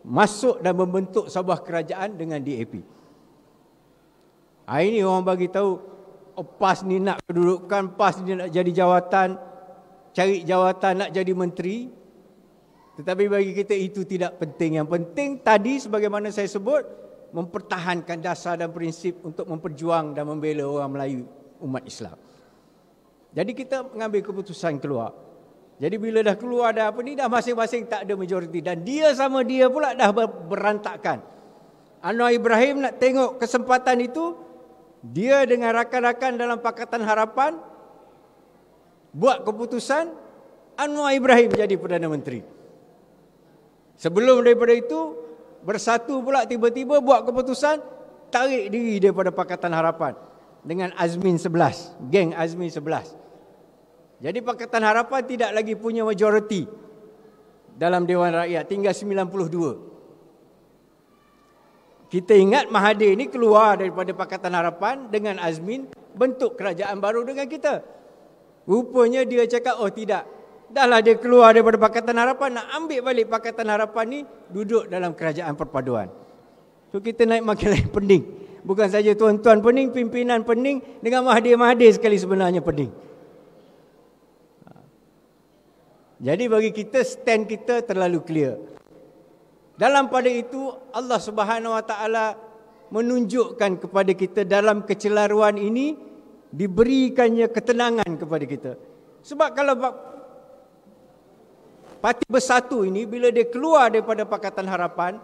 masuk dan membentuk sebuah kerajaan dengan DAP. Hari ini orang bagi tahu oh, PAS ni nak kedudukan, PAS ni nak jadi jawatan, cari jawatan nak jadi menteri. Tetapi bagi kita itu tidak penting. Yang penting tadi sebagaimana saya sebut, mempertahankan dasar dan prinsip untuk memperjuang dan membela orang Melayu umat Islam. Jadi kita mengambil keputusan keluar. Jadi bila dah keluar dah apa ni dah masing-masing tak ada majoriti dan dia sama dia pula dah berantakan. Anwar Ibrahim nak tengok kesempatan itu dia dengan rakan-rakan dalam Pakatan Harapan buat keputusan Anwar Ibrahim jadi Perdana Menteri. Sebelum daripada itu bersatu pula tiba-tiba buat keputusan tarik diri daripada Pakatan Harapan dengan Azmin 11, geng Azmin 11. Jadi Pakatan Harapan tidak lagi punya majoriti dalam Dewan Rakyat, tinggal 92. Kita ingat Mahathir ini keluar daripada Pakatan Harapan dengan Azmin bentuk kerajaan baru dengan kita. Rupanya dia cakap, oh tidak, dahlah dia keluar daripada Pakatan Harapan, nak ambil balik Pakatan Harapan ni duduk dalam kerajaan perpaduan. So kita naik makin lebih pening. Bukan saja tuan-tuan pening, pimpinan pening dengan mahdi-mahdi sekali sebenarnya pening. Jadi bagi kita stand kita terlalu clear. Dalam pada itu Allah Subhanahu Wa Taala menunjukkan kepada kita dalam kecelaruan ini diberikannya ketenangan kepada kita. Sebab kalau parti bersatu ini bila dia keluar daripada Pakatan Harapan,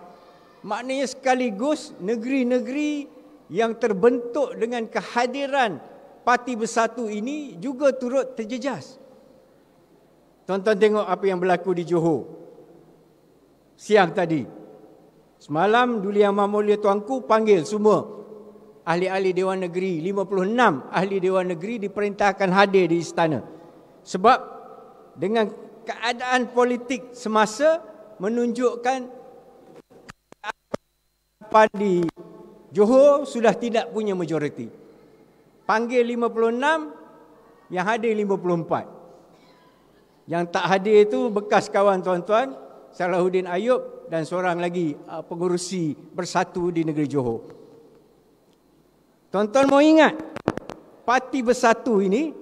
maknanya sekaligus negeri-negeri yang terbentuk dengan kehadiran parti bersatu ini juga turut terjejas. Tonton tengok apa yang berlaku di Johor siang tadi. Semalam Duli Yang Maha Mulia Tuanku panggil semua ahli-ahli Dewan Negeri, 56 ahli Dewan Negeri diperintahkan hadir di istana. Sebab dengan keadaan politik semasa menunjukkan apa di Johor sudah tidak punya majoriti. Panggil 56, yang hadir 54. Yang tak hadir itu bekas kawan tuan-tuan, Salahuddin Ayub dan seorang lagi ah, pengurusi bersatu di negeri Johor. Tuan-tuan mau ingat, parti bersatu ini,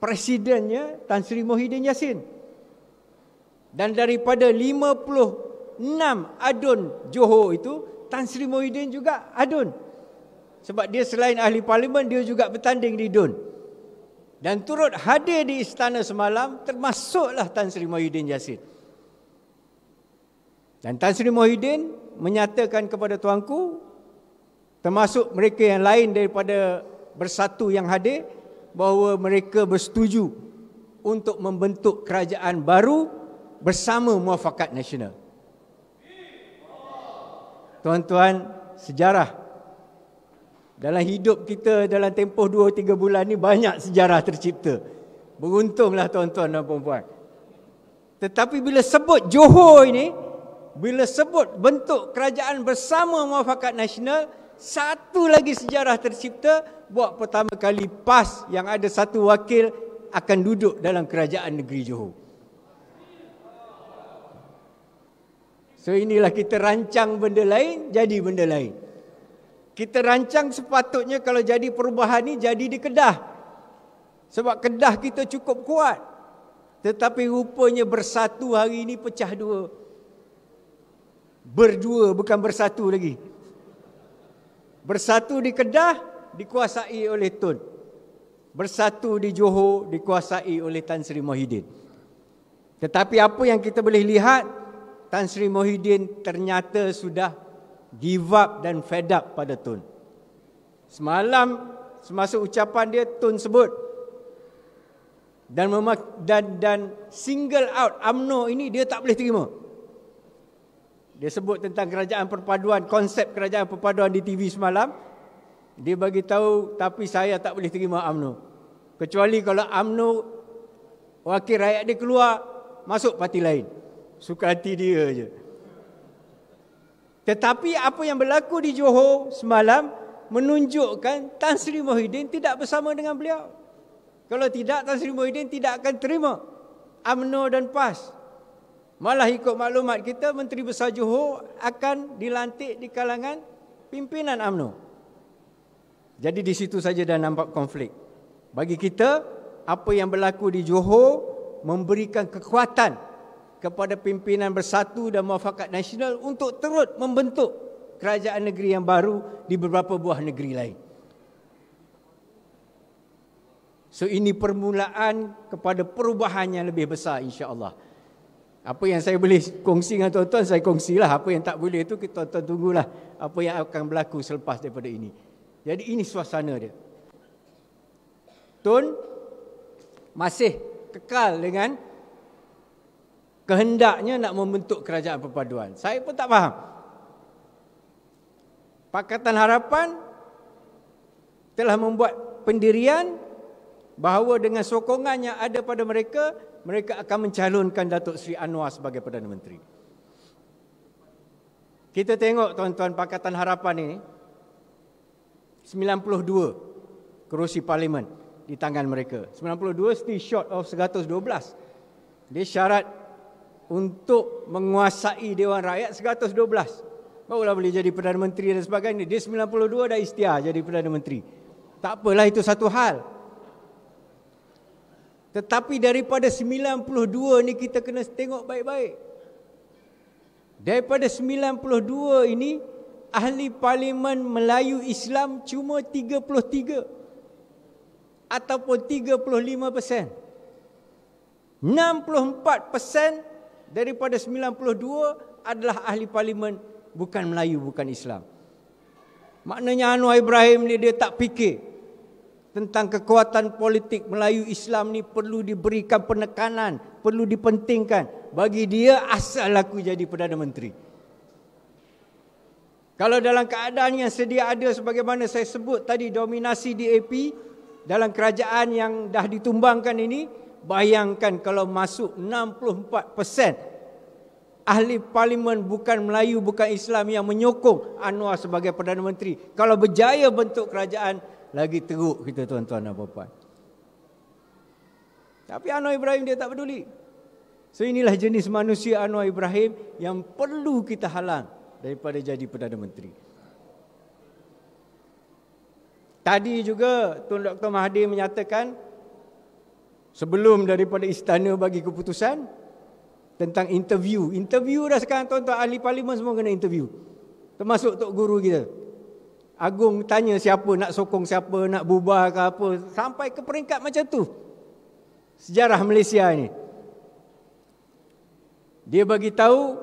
presidennya Tan Sri Mohidin Yassin. Dan daripada 56 adun Johor itu, Tan Sri Muhyiddin juga adun. Sebab dia selain ahli parlimen, dia juga bertanding di dun. Dan turut hadir di istana semalam, termasuklah Tan Sri Muhyiddin Yassin. Dan Tan Sri Muhyiddin menyatakan kepada tuanku, termasuk mereka yang lain daripada bersatu yang hadir, bahawa mereka bersetuju untuk membentuk kerajaan baru bersama muafakat nasional tuan-tuan sejarah. Dalam hidup kita dalam tempoh 2-3 bulan ni banyak sejarah tercipta. Beruntunglah tuan-tuan dan puan-puan. Tetapi bila sebut Johor ini, bila sebut bentuk kerajaan bersama muafakat nasional, satu lagi sejarah tercipta buat pertama kali PAS yang ada satu wakil akan duduk dalam kerajaan negeri Johor. So inilah kita rancang benda lain jadi benda lain. Kita rancang sepatutnya kalau jadi perubahan ni jadi di Kedah. Sebab Kedah kita cukup kuat. Tetapi rupanya bersatu hari ini pecah dua. Berdua bukan bersatu lagi. Bersatu di Kedah dikuasai oleh Tun. Bersatu di Johor dikuasai oleh Tan Sri Mohidin. Tetapi apa yang kita boleh lihat Tan Sri Mohidin ternyata sudah give up dan fed up pada Tun. Semalam semasa ucapan dia Tun sebut dan dan dan single out AMNO ini dia tak boleh terima. Dia sebut tentang kerajaan perpaduan, konsep kerajaan perpaduan di TV semalam. Dia bagi tahu tapi saya tak boleh terima AMNO Kecuali kalau AMNO wakil rakyat dia keluar masuk parti lain suka hati dia je. Tetapi apa yang berlaku di Johor semalam menunjukkan Tan Sri Mohidin tidak bersama dengan beliau. Kalau tidak Tan Sri Mohidin tidak akan terima UMNO dan PAS. Malah ikut maklumat kita Menteri Besar Johor akan dilantik di kalangan pimpinan UMNO. Jadi di situ saja dah nampak konflik. Bagi kita apa yang berlaku di Johor memberikan kekuatan kepada pimpinan bersatu dan muafakat nasional untuk terus membentuk kerajaan negeri yang baru di beberapa buah negeri lain. So ini permulaan kepada perubahan yang lebih besar insya-Allah. Apa yang saya boleh kongsi dengan tuan-tuan, saya kongsilah. Apa yang tak boleh itu, kita tuan-tuan tunggulah apa yang akan berlaku selepas daripada ini. Jadi ini suasana dia. Tun masih kekal dengan kehendaknya nak membentuk kerajaan perpaduan. Saya pun tak faham. Pakatan Harapan telah membuat pendirian bahawa dengan sokongan yang ada pada mereka, mereka akan mencalonkan Datuk Sri Anwar sebagai Perdana Menteri. Kita tengok tuan-tuan Pakatan Harapan ini, 92 kerusi parlimen di tangan mereka. 92 still short of 112. Dia syarat untuk menguasai Dewan Rakyat 112. Barulah boleh jadi Perdana Menteri dan sebagainya. Dia 92 dah istiar jadi Perdana Menteri. Tak apalah itu satu hal. Tetapi daripada 92 ni kita kena tengok baik-baik. Daripada 92 ini ahli parlimen Melayu Islam cuma 33 ataupun 35%. 64% daripada 92 adalah ahli parlimen bukan Melayu, bukan Islam. Maknanya Anwar Ibrahim ni dia tak fikir tentang kekuatan politik Melayu-Islam ni perlu diberikan penekanan, perlu dipentingkan. Bagi dia asal aku jadi Perdana Menteri. Kalau dalam keadaan yang sedia ada sebagaimana saya sebut tadi dominasi DAP dalam kerajaan yang dah ditumbangkan ini, Bayangkan kalau masuk 64% ahli parlimen bukan Melayu, bukan Islam yang menyokong Anwar sebagai Perdana Menteri. Kalau berjaya bentuk kerajaan, lagi teruk kita tuan-tuan dan puan Tapi Anwar Ibrahim dia tak peduli. So inilah jenis manusia Anwar Ibrahim yang perlu kita halang daripada jadi Perdana Menteri. Tadi juga Tun Dr. Mahathir menyatakan sebelum daripada istana bagi keputusan tentang interview. Interview dah sekarang tuan-tuan ahli parlimen semua kena interview. Termasuk Tok Guru kita. Agung tanya siapa nak sokong siapa, nak bubar ke apa. Sampai ke peringkat macam tu. Sejarah Malaysia ini. Dia bagi tahu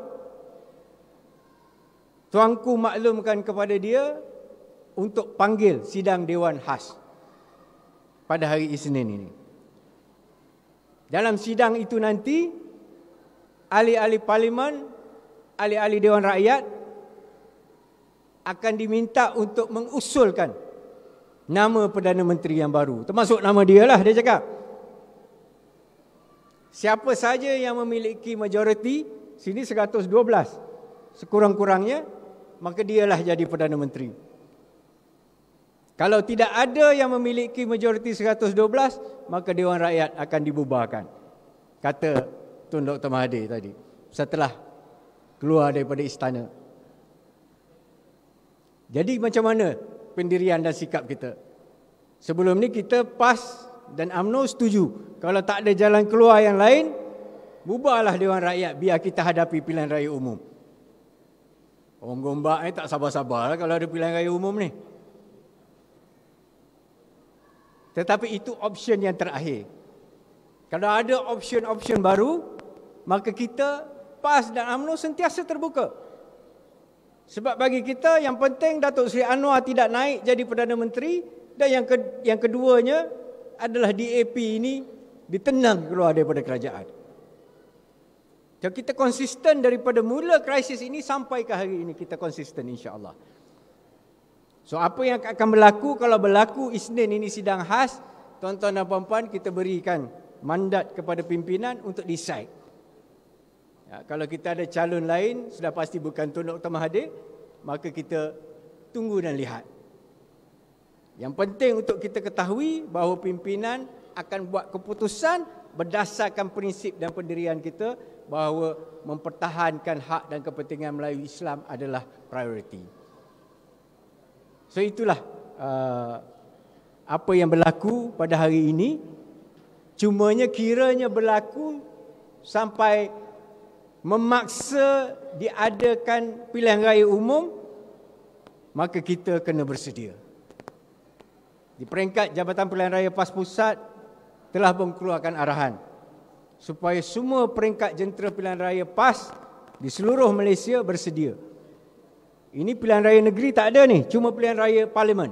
tuanku maklumkan kepada dia untuk panggil sidang Dewan Khas pada hari Isnin ini. Dalam sidang itu nanti ahli-ahli parlimen, ahli-ahli dewan rakyat akan diminta untuk mengusulkan nama perdana menteri yang baru. Termasuk nama dia lah, dia cakap. Siapa saja yang memiliki majoriti sini 112 sekurang-kurangnya maka dialah jadi perdana menteri. Kalau tidak ada yang memiliki majoriti 112, maka Dewan Rakyat akan dibubarkan. Kata Tun Dr. Mahathir tadi. Setelah keluar daripada istana. Jadi macam mana pendirian dan sikap kita? Sebelum ni kita PAS dan UMNO setuju. Kalau tak ada jalan keluar yang lain, bubarlah Dewan Rakyat biar kita hadapi pilihan raya umum. Orang gombak ni tak sabar-sabar kalau ada pilihan raya umum ni. Tetapi itu option yang terakhir. Kalau ada option-option baru, maka kita PAS dan UMNO sentiasa terbuka. Sebab bagi kita yang penting Datuk Seri Anwar tidak naik jadi Perdana Menteri dan yang ke, yang keduanya adalah DAP ini ditenang keluar daripada kerajaan. Jadi kita konsisten daripada mula krisis ini sampai ke hari ini kita konsisten insya-Allah. So apa yang akan berlaku kalau berlaku Isnin ini sidang khas, tuan-tuan dan puan-puan kita berikan mandat kepada pimpinan untuk decide. Ya, kalau kita ada calon lain, sudah pasti bukan Tun Dr. Mahathir, maka kita tunggu dan lihat. Yang penting untuk kita ketahui bahawa pimpinan akan buat keputusan berdasarkan prinsip dan pendirian kita bahawa mempertahankan hak dan kepentingan Melayu Islam adalah prioriti. So itulah uh, apa yang berlaku pada hari ini. Cumanya kiranya berlaku sampai memaksa diadakan pilihan raya umum, maka kita kena bersedia. Di peringkat Jabatan Pilihan Raya PAS Pusat telah mengeluarkan arahan supaya semua peringkat jentera pilihan raya PAS di seluruh Malaysia bersedia. Ini pilihan raya negeri tak ada ni, cuma pilihan raya parlimen.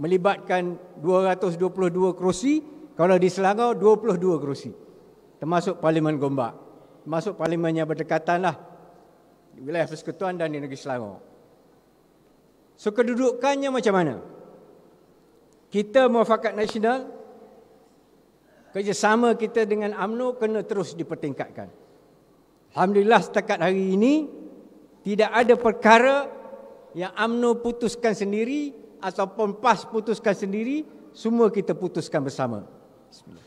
Melibatkan 222 kerusi, kalau di Selangor 22 kerusi. Termasuk parlimen Gombak. Termasuk parlimen yang berdekatan lah. Wilayah Persekutuan dan di negeri Selangor. So kedudukannya macam mana? Kita muafakat nasional, kerjasama kita dengan AMNO kena terus dipertingkatkan. Alhamdulillah setakat hari ini, tidak ada perkara yang UMNO putuskan sendiri ataupun PAS putuskan sendiri, semua kita putuskan bersama. Bismillah.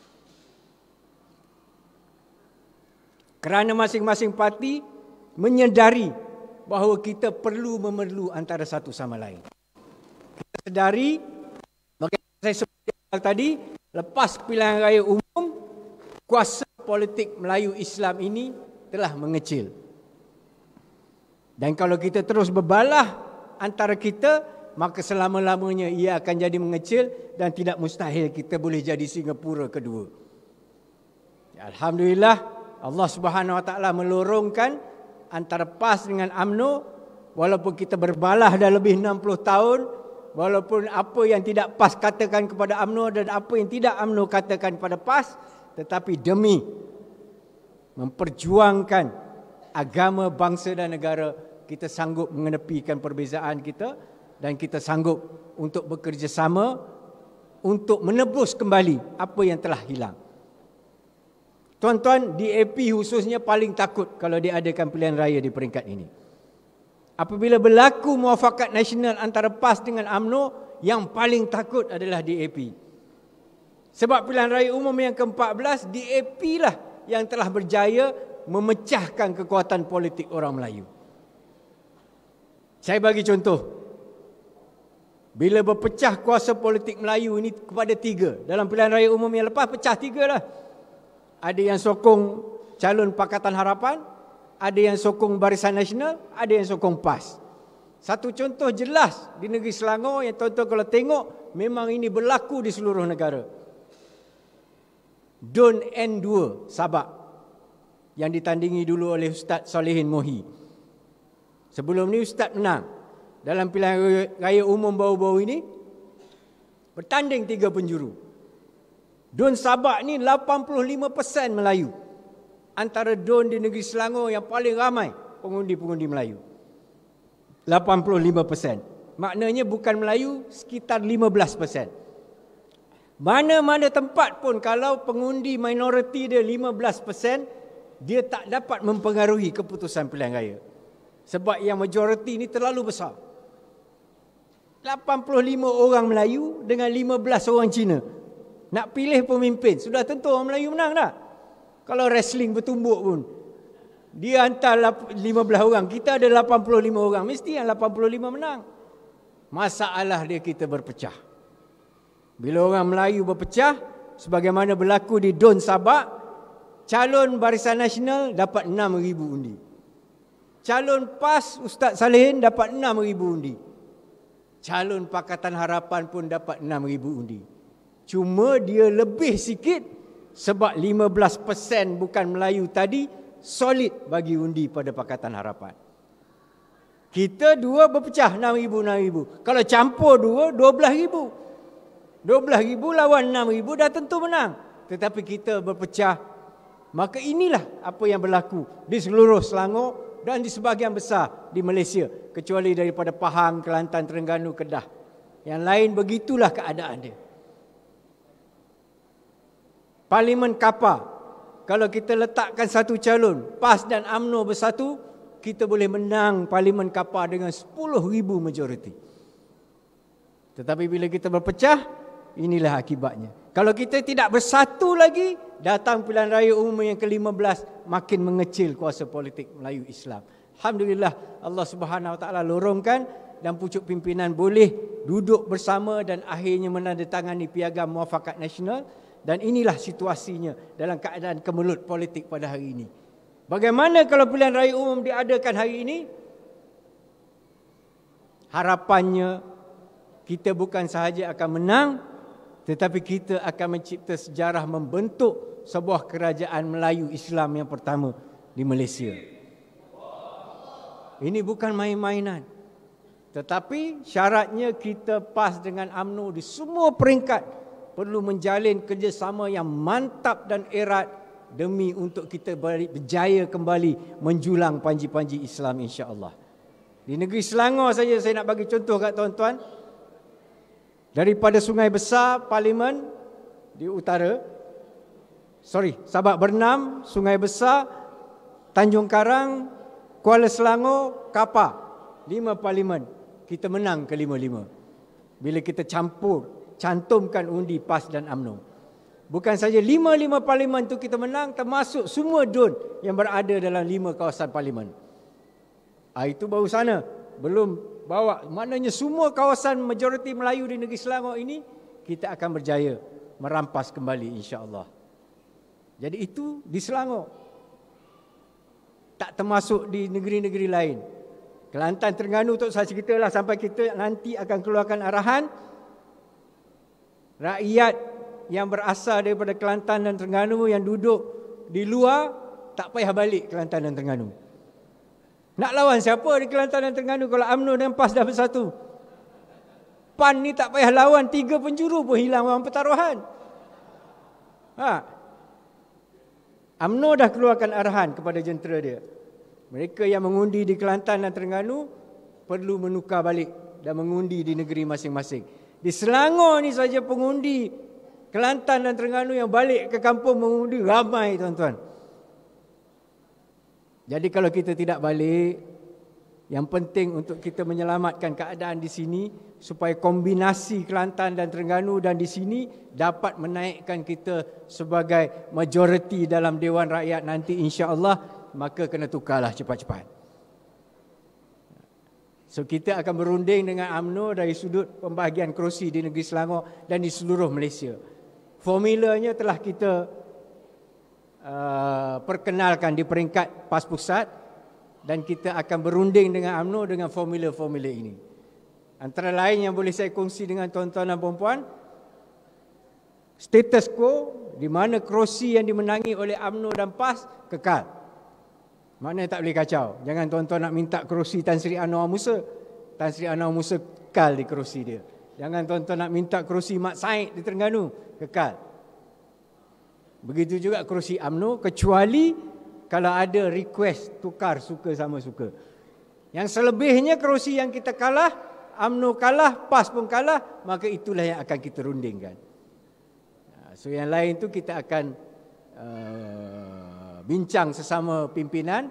Kerana masing-masing parti menyedari bahawa kita perlu memerlu antara satu sama lain. Kita sedari, bagaimana saya sebutkan tadi, lepas pilihan raya umum, kuasa politik Melayu Islam ini telah mengecil. Dan kalau kita terus berbalah antara kita, maka selama-lamanya ia akan jadi mengecil dan tidak mustahil kita boleh jadi Singapura kedua. Ya, Alhamdulillah Allah Subhanahu Wa Taala melorongkan antara PAS dengan AMNO walaupun kita berbalah dah lebih 60 tahun walaupun apa yang tidak PAS katakan kepada AMNO dan apa yang tidak AMNO katakan kepada PAS tetapi demi memperjuangkan agama, bangsa dan negara kita sanggup mengenepikan perbezaan kita dan kita sanggup untuk bekerjasama untuk menebus kembali apa yang telah hilang. Tuan-tuan, DAP khususnya paling takut kalau diadakan pilihan raya di peringkat ini. Apabila berlaku muafakat nasional antara PAS dengan AMNO, yang paling takut adalah DAP. Sebab pilihan raya umum yang ke-14, DAP lah yang telah berjaya memecahkan kekuatan politik orang Melayu. Saya bagi contoh. Bila berpecah kuasa politik Melayu ini kepada tiga. Dalam pilihan raya umum yang lepas, pecah tiga lah. Ada yang sokong calon Pakatan Harapan, ada yang sokong Barisan Nasional, ada yang sokong PAS. Satu contoh jelas di negeri Selangor yang tuan-tuan kalau tengok, memang ini berlaku di seluruh negara. Don N2, Sabah yang ditandingi dulu oleh Ustaz Solehin Mohi. Sebelum ni Ustaz menang dalam pilihan raya umum bau-bau ini bertanding tiga penjuru. Dun Sabak ni 85% Melayu. Antara dun di negeri Selangor yang paling ramai pengundi-pengundi Melayu. 85%. Maknanya bukan Melayu sekitar 15%. Mana-mana tempat pun kalau pengundi minoriti dia dia tak dapat mempengaruhi keputusan pilihan raya. Sebab yang majoriti ini terlalu besar. 85 orang Melayu dengan 15 orang Cina. Nak pilih pemimpin, sudah tentu orang Melayu menang tak? Kalau wrestling bertumbuk pun. Dia hantar 15 orang, kita ada 85 orang. Mesti yang 85 menang. Masalah dia kita berpecah. Bila orang Melayu berpecah, sebagaimana berlaku di Don Sabah calon Barisan Nasional dapat 6,000 undi. Calon PAS Ustaz Salihin dapat 6,000 undi. Calon Pakatan Harapan pun dapat 6,000 undi. Cuma dia lebih sikit sebab 15% bukan Melayu tadi solid bagi undi pada Pakatan Harapan. Kita dua berpecah 6,000-6,000. Kalau campur dua, 12,000. 12,000 lawan 6,000 dah tentu menang. Tetapi kita berpecah Maka inilah apa yang berlaku di seluruh Selangor dan di sebahagian besar di Malaysia kecuali daripada Pahang, Kelantan, Terengganu, Kedah. Yang lain begitulah keadaan dia. Parlimen kapal. Kalau kita letakkan satu calon, PAS dan AMNO bersatu, kita boleh menang parlimen kapal dengan 10,000 majoriti. Tetapi bila kita berpecah, inilah akibatnya. Kalau kita tidak bersatu lagi, datang pilihan raya umum yang ke-15 makin mengecil kuasa politik Melayu Islam. Alhamdulillah Allah Subhanahu Wa Taala lorongkan dan pucuk pimpinan boleh duduk bersama dan akhirnya menandatangani piagam muafakat nasional dan inilah situasinya dalam keadaan kemelut politik pada hari ini. Bagaimana kalau pilihan raya umum diadakan hari ini? Harapannya kita bukan sahaja akan menang tetapi kita akan mencipta sejarah membentuk sebuah kerajaan Melayu Islam yang pertama di Malaysia. Ini bukan main-mainan. Tetapi syaratnya kita pas dengan UMNO di semua peringkat perlu menjalin kerjasama yang mantap dan erat demi untuk kita berjaya kembali menjulang panji-panji Islam insya-Allah. Di negeri Selangor saja saya nak bagi contoh kat tuan-tuan, daripada sungai besar parlimen di utara sorry sabak bernam sungai besar tanjung karang kuala selangor kapar lima parlimen kita menang ke lima lima. bila kita campur cantumkan undi PAS dan AMNO bukan saja lima-lima parlimen tu kita menang termasuk semua dun yang berada dalam lima kawasan parlimen ah itu baru sana belum bawa maknanya semua kawasan majoriti Melayu di negeri Selangor ini kita akan berjaya merampas kembali insya-Allah. Jadi itu di Selangor. Tak termasuk di negeri-negeri lain. Kelantan Terengganu tu saya ceritalah sampai kita nanti akan keluarkan arahan rakyat yang berasal daripada Kelantan dan Terengganu yang duduk di luar tak payah balik Kelantan dan Terengganu. Nak lawan siapa di Kelantan dan Terengganu kalau UMNO dan PAS dah bersatu? PAN ni tak payah lawan tiga penjuru pun hilang orang pertaruhan. Ha. UMNO dah keluarkan arahan kepada jentera dia. Mereka yang mengundi di Kelantan dan Terengganu perlu menukar balik dan mengundi di negeri masing-masing. Di Selangor ni saja pengundi Kelantan dan Terengganu yang balik ke kampung mengundi ramai tuan-tuan. Jadi kalau kita tidak balik, yang penting untuk kita menyelamatkan keadaan di sini supaya kombinasi Kelantan dan Terengganu dan di sini dapat menaikkan kita sebagai majoriti dalam Dewan Rakyat nanti insya-Allah maka kena tukarlah cepat-cepat. So kita akan berunding dengan AMNO dari sudut pembahagian kerusi di negeri Selangor dan di seluruh Malaysia. Formulanya telah kita Uh, perkenalkan di peringkat PAS Pusat dan kita akan berunding dengan AMNO dengan formula-formula ini. Antara lain yang boleh saya kongsi dengan tuan-tuan dan puan-puan, status quo di mana kerusi yang dimenangi oleh AMNO dan PAS kekal. Mana tak boleh kacau. Jangan tuan-tuan nak minta kerusi Tan Sri Anwar Musa. Tan Sri Anwar Musa kekal di kerusi dia. Jangan tuan-tuan nak minta kerusi Mat Said di Terengganu. Kekal. Begitu juga kerusi UMNO kecuali kalau ada request tukar suka sama suka. Yang selebihnya kerusi yang kita kalah, UMNO kalah, PAS pun kalah, maka itulah yang akan kita rundingkan. Ha, so yang lain tu kita akan uh, bincang sesama pimpinan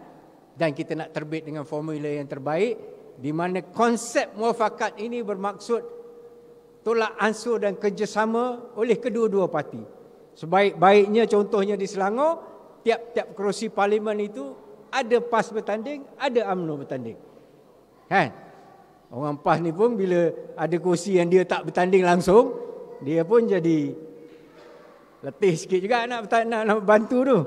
dan kita nak terbit dengan formula yang terbaik di mana konsep muafakat ini bermaksud tolak ansur dan kerjasama oleh kedua-dua parti. Sebaik-baiknya contohnya di Selangor, tiap-tiap kerusi parlimen itu ada PAS bertanding, ada UMNO bertanding. Kan? Orang PAS ni pun bila ada kerusi yang dia tak bertanding langsung, dia pun jadi letih sikit juga nak, nak, nak bantu tu.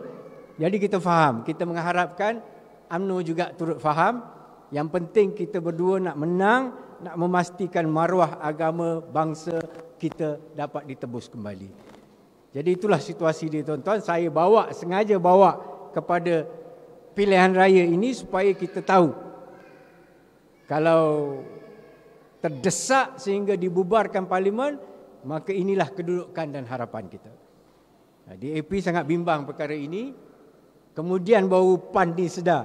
Jadi kita faham, kita mengharapkan UMNO juga turut faham. Yang penting kita berdua nak menang, nak memastikan maruah agama bangsa kita dapat ditebus kembali. Jadi itulah situasi dia tuan-tuan. Saya bawa, sengaja bawa kepada pilihan raya ini supaya kita tahu. Kalau terdesak sehingga dibubarkan parlimen, maka inilah kedudukan dan harapan kita. DAP sangat bimbang perkara ini. Kemudian baru PAN ni sedar.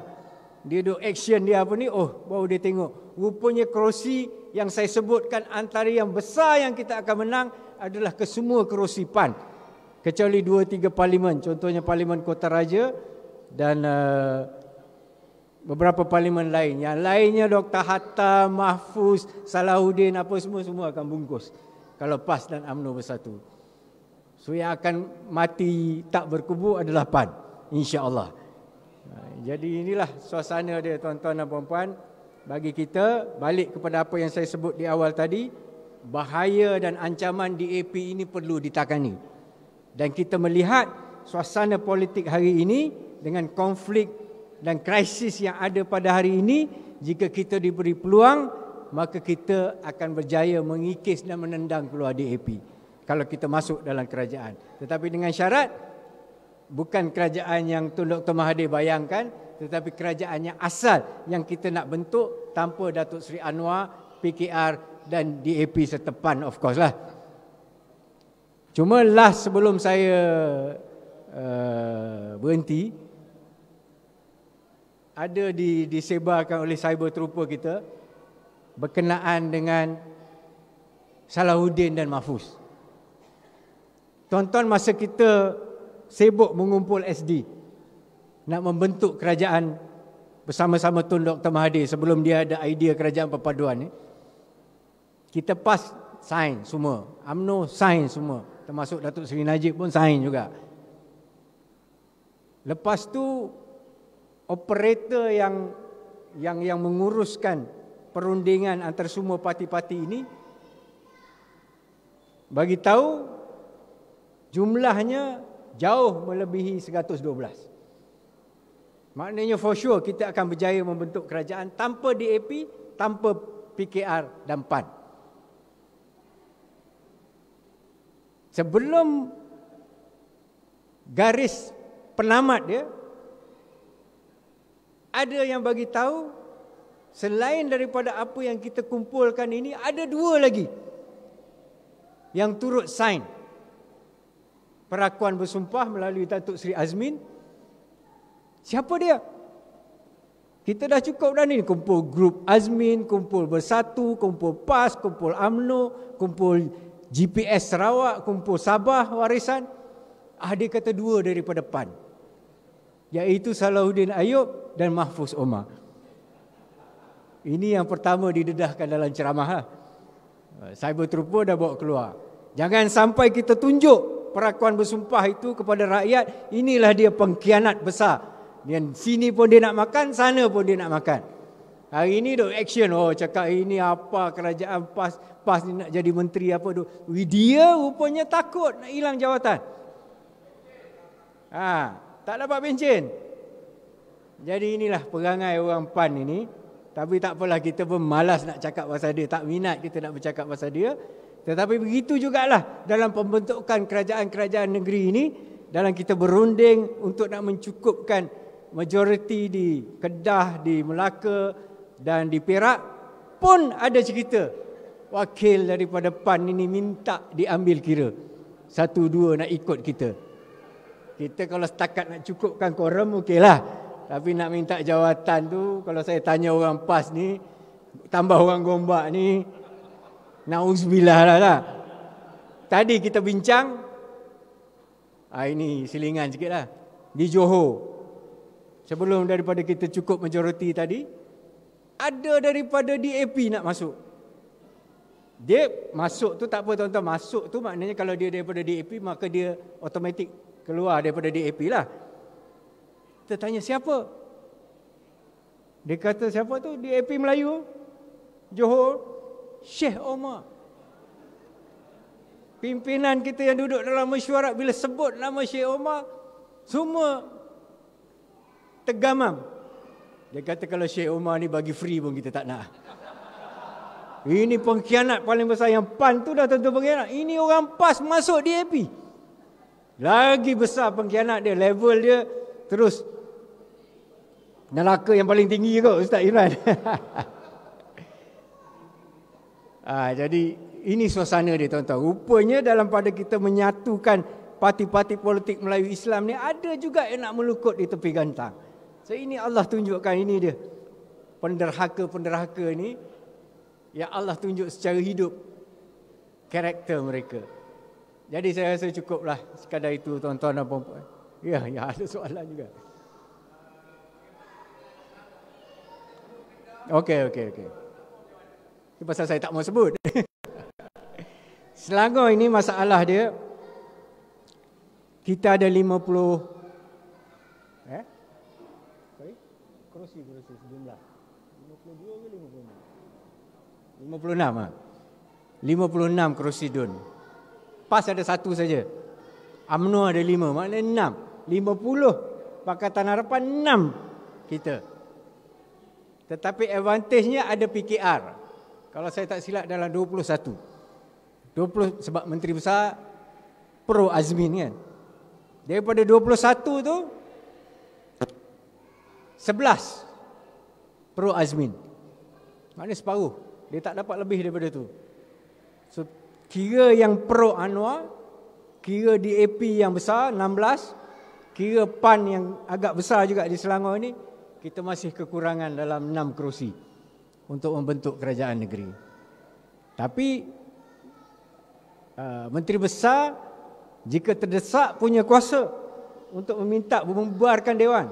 Dia duk action dia apa ni, oh baru dia tengok. Rupanya kerusi yang saya sebutkan antara yang besar yang kita akan menang adalah kesemua Kerusi PAN kecuali dua tiga parlimen contohnya parlimen kota raja dan uh, beberapa parlimen lain yang lainnya Dr Hatta Mahfuz Salahuddin apa semua semua akan bungkus kalau PAS dan AMNO bersatu so yang akan mati tak berkubu adalah PAN insyaallah eh, jadi inilah suasana dia tuan-tuan dan puan-puan bagi kita balik kepada apa yang saya sebut di awal tadi bahaya dan ancaman DAP ini perlu ditakani. Dan kita melihat suasana politik hari ini dengan konflik dan krisis yang ada pada hari ini, jika kita diberi peluang, maka kita akan berjaya mengikis dan menendang keluar DAP kalau kita masuk dalam kerajaan. Tetapi dengan syarat, bukan kerajaan yang Tun Dr. Mahathir bayangkan, tetapi kerajaan yang asal yang kita nak bentuk tanpa Datuk Seri Anwar, PKR dan DAP setepan of course lah. Cuma last sebelum saya uh, berhenti ada di disebarkan oleh cyber trooper kita berkenaan dengan Salahuddin dan Mahfuz. Tonton masa kita sibuk mengumpul SD nak membentuk kerajaan bersama-sama Tun Dr Mahathir sebelum dia ada idea kerajaan perpaduan ni. Kita pas sign semua. amno sign semua termasuk Datuk Seri Najib pun sign juga. Lepas tu operator yang yang yang menguruskan perundingan antara semua parti-parti ini bagi tahu jumlahnya jauh melebihi 112. Maknanya for sure kita akan berjaya membentuk kerajaan tanpa DAP, tanpa PKR dan PAN. sebelum garis penamat dia ada yang bagi tahu selain daripada apa yang kita kumpulkan ini ada dua lagi yang turut sign perakuan bersumpah melalui Datuk Seri Azmin siapa dia kita dah cukup dah ni kumpul grup Azmin kumpul bersatu kumpul PAS kumpul AMNO kumpul GPS Sarawak kumpul Sabah warisan ada kata dua daripada PAN iaitu Salahuddin Ayub dan Mahfuz Omar ini yang pertama didedahkan dalam ceramah lah. cyber trooper dah bawa keluar jangan sampai kita tunjuk perakuan bersumpah itu kepada rakyat inilah dia pengkhianat besar yang sini pun dia nak makan sana pun dia nak makan Hari ini dok action oh cakap ini apa kerajaan PAS lepas ni nak jadi menteri apa tu. Dia rupanya takut nak hilang jawatan. Ha, tak dapat pencin. Jadi inilah perangai orang PAN ini. Tapi tak apalah kita pun malas nak cakap pasal dia. Tak minat kita nak bercakap pasal dia. Tetapi begitu jugalah dalam pembentukan kerajaan-kerajaan negeri ini. Dalam kita berunding untuk nak mencukupkan majoriti di Kedah, di Melaka dan di Perak pun ada cerita wakil daripada PAN ini minta diambil kira. Satu dua nak ikut kita. Kita kalau setakat nak cukupkan korum okeylah. Tapi nak minta jawatan tu kalau saya tanya orang PAS ni tambah orang Gombak ni nauzubillah lah, lah. Tadi kita bincang ah ini silingan sikitlah di Johor. Sebelum daripada kita cukup majoriti tadi ada daripada DAP nak masuk dia masuk tu tak apa tuan-tuan masuk tu maknanya kalau dia daripada DAP maka dia otomatik keluar daripada DAP lah kita tanya siapa dia kata siapa tu DAP Melayu Johor Sheikh Omar pimpinan kita yang duduk dalam mesyuarat bila sebut nama Sheikh Omar semua tegamam dia kata kalau Sheikh Omar ni bagi free pun kita tak nak ini pengkhianat paling besar yang PAN tu dah tentu pengkhianat. Ini orang PAS masuk DAP. Lagi besar pengkhianat dia. Level dia terus neraka yang paling tinggi kot Ustaz Iran. ha, jadi ini suasana dia tuan-tuan. Rupanya dalam pada kita menyatukan parti-parti politik Melayu Islam ni ada juga yang nak melukut di tepi gantang. So ini Allah tunjukkan ini dia. Penderhaka-penderhaka ni yang Allah tunjuk secara hidup karakter mereka. Jadi saya rasa cukuplah sekadar itu tuan-tuan dan puan-puan. Ya, ya ada soalan juga. Okey, okey, okey. Itu pasal saya tak mau sebut. Selangor ini masalah dia. Kita ada 56 lah. 56 kerusi dun. PAS ada satu saja. UMNO ada lima, maknanya enam. Lima puluh. Pakatan Harapan, enam kita. Tetapi advantage-nya ada PKR. Kalau saya tak silap dalam 21. 20 sebab Menteri Besar pro Azmin kan. Daripada 21 tu, 11 pro Azmin. Maknanya separuh. Dia tak dapat lebih daripada tu. So, kira yang pro Anwar, kira DAP yang besar, 16, kira PAN yang agak besar juga di Selangor ini, kita masih kekurangan dalam 6 kerusi untuk membentuk kerajaan negeri. Tapi, uh, Menteri Besar jika terdesak punya kuasa untuk meminta membubarkan Dewan.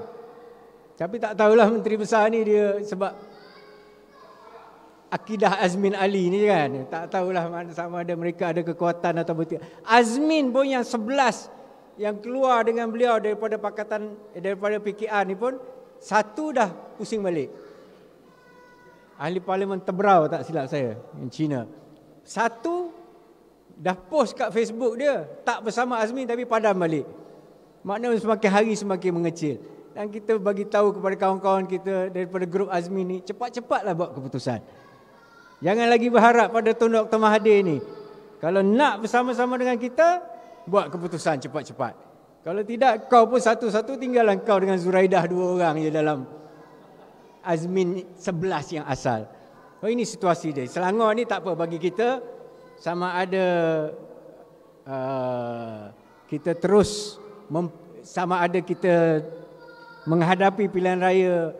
Tapi tak tahulah Menteri Besar ni dia sebab akidah Azmin Ali ni kan. Tak tahulah sama ada mereka ada kekuatan atau betul. Azmin pun yang sebelas yang keluar dengan beliau daripada pakatan daripada PKR ni pun satu dah pusing balik. Ahli parlimen terberau tak silap saya yang Cina. Satu dah post kat Facebook dia tak bersama Azmin tapi padam balik. Maknanya semakin hari semakin mengecil. Dan kita bagi tahu kepada kawan-kawan kita daripada grup Azmin ni cepat-cepatlah buat keputusan. Jangan lagi berharap pada Tun Dr. Mahathir ni. Kalau nak bersama-sama dengan kita, buat keputusan cepat-cepat. Kalau tidak, kau pun satu-satu tinggal lah kau dengan Zuraidah dua orang je dalam Azmin 11 yang asal. Oh, ini situasi dia. Selangor ni tak apa bagi kita. Sama ada uh, kita terus mem, sama ada kita menghadapi pilihan raya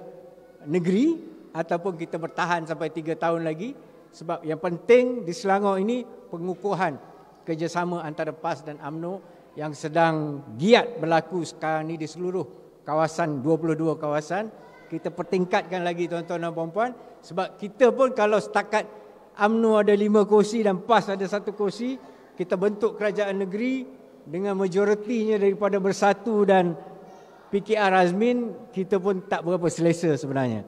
negeri ataupun kita bertahan sampai tiga tahun lagi, sebab yang penting di Selangor ini pengukuhan kerjasama antara PAS dan AMNO yang sedang giat berlaku sekarang ini di seluruh kawasan 22 kawasan kita pertingkatkan lagi tuan-tuan dan puan-puan sebab kita pun kalau setakat AMNO ada 5 kursi dan PAS ada 1 kursi kita bentuk kerajaan negeri dengan majoritinya daripada Bersatu dan PKR Azmin kita pun tak berapa selesa sebenarnya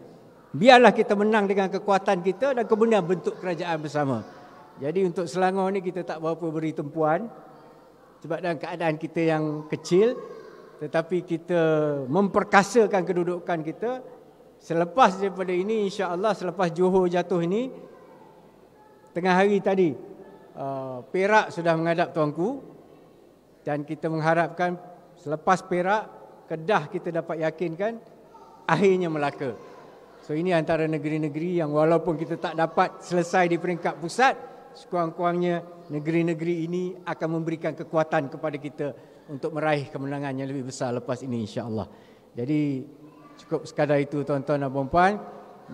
Biarlah kita menang dengan kekuatan kita dan kemudian bentuk kerajaan bersama. Jadi untuk Selangor ni kita tak berapa beri tempuan sebab dalam keadaan kita yang kecil tetapi kita memperkasakan kedudukan kita selepas daripada ini insya-Allah selepas Johor jatuh ini tengah hari tadi uh, Perak sudah menghadap tuanku dan kita mengharapkan selepas Perak Kedah kita dapat yakinkan akhirnya Melaka. So ini antara negeri-negeri yang walaupun kita tak dapat selesai di peringkat pusat, sekurang-kurangnya negeri-negeri ini akan memberikan kekuatan kepada kita untuk meraih kemenangan yang lebih besar lepas ini insya-Allah. Jadi cukup sekadar itu tuan-tuan dan puan-puan.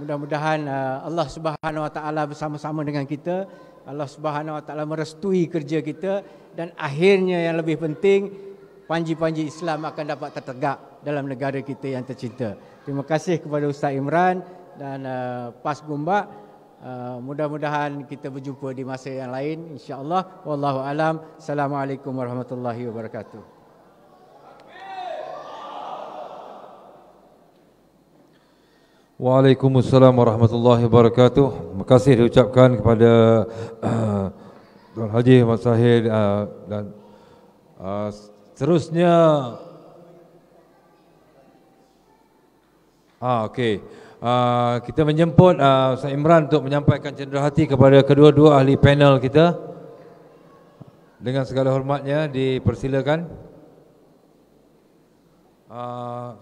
Mudah-mudahan uh, Allah Subhanahu Wa Taala bersama-sama dengan kita. Allah Subhanahu Wa Taala merestui kerja kita dan akhirnya yang lebih penting panji-panji Islam akan dapat tertegak dalam negara kita yang tercinta. Terima kasih kepada Ustaz Imran dan uh, PAS Gombak. Uh, mudah-mudahan kita berjumpa di masa yang lain insya-Allah. Wallahu alam. Assalamualaikum warahmatullahi wabarakatuh. Waalaikumsalam warahmatullahi wabarakatuh. Terima kasih diucapkan kepada uh, Tuan Haji Mas Sahid uh, dan uh, Seterusnya ah, okay. ah, Kita menjemput ah, Ustaz Imran untuk menyampaikan cendera hati kepada kedua-dua ahli panel kita Dengan segala hormatnya dipersilakan ah,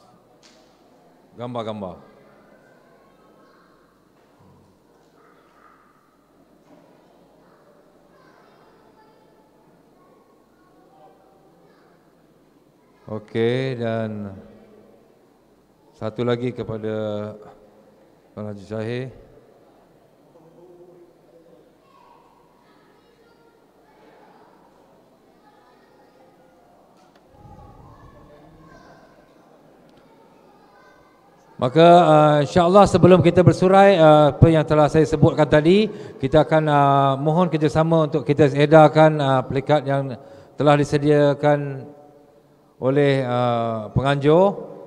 Gambar-gambar ah, Okey dan satu lagi kepada Tuan Haji Zahir. Maka uh, insyaAllah sebelum kita bersurai uh, apa yang telah saya sebutkan tadi, kita akan uh, mohon kerjasama untuk kita edarkan uh, pelikat yang telah disediakan oleh uh, penganjur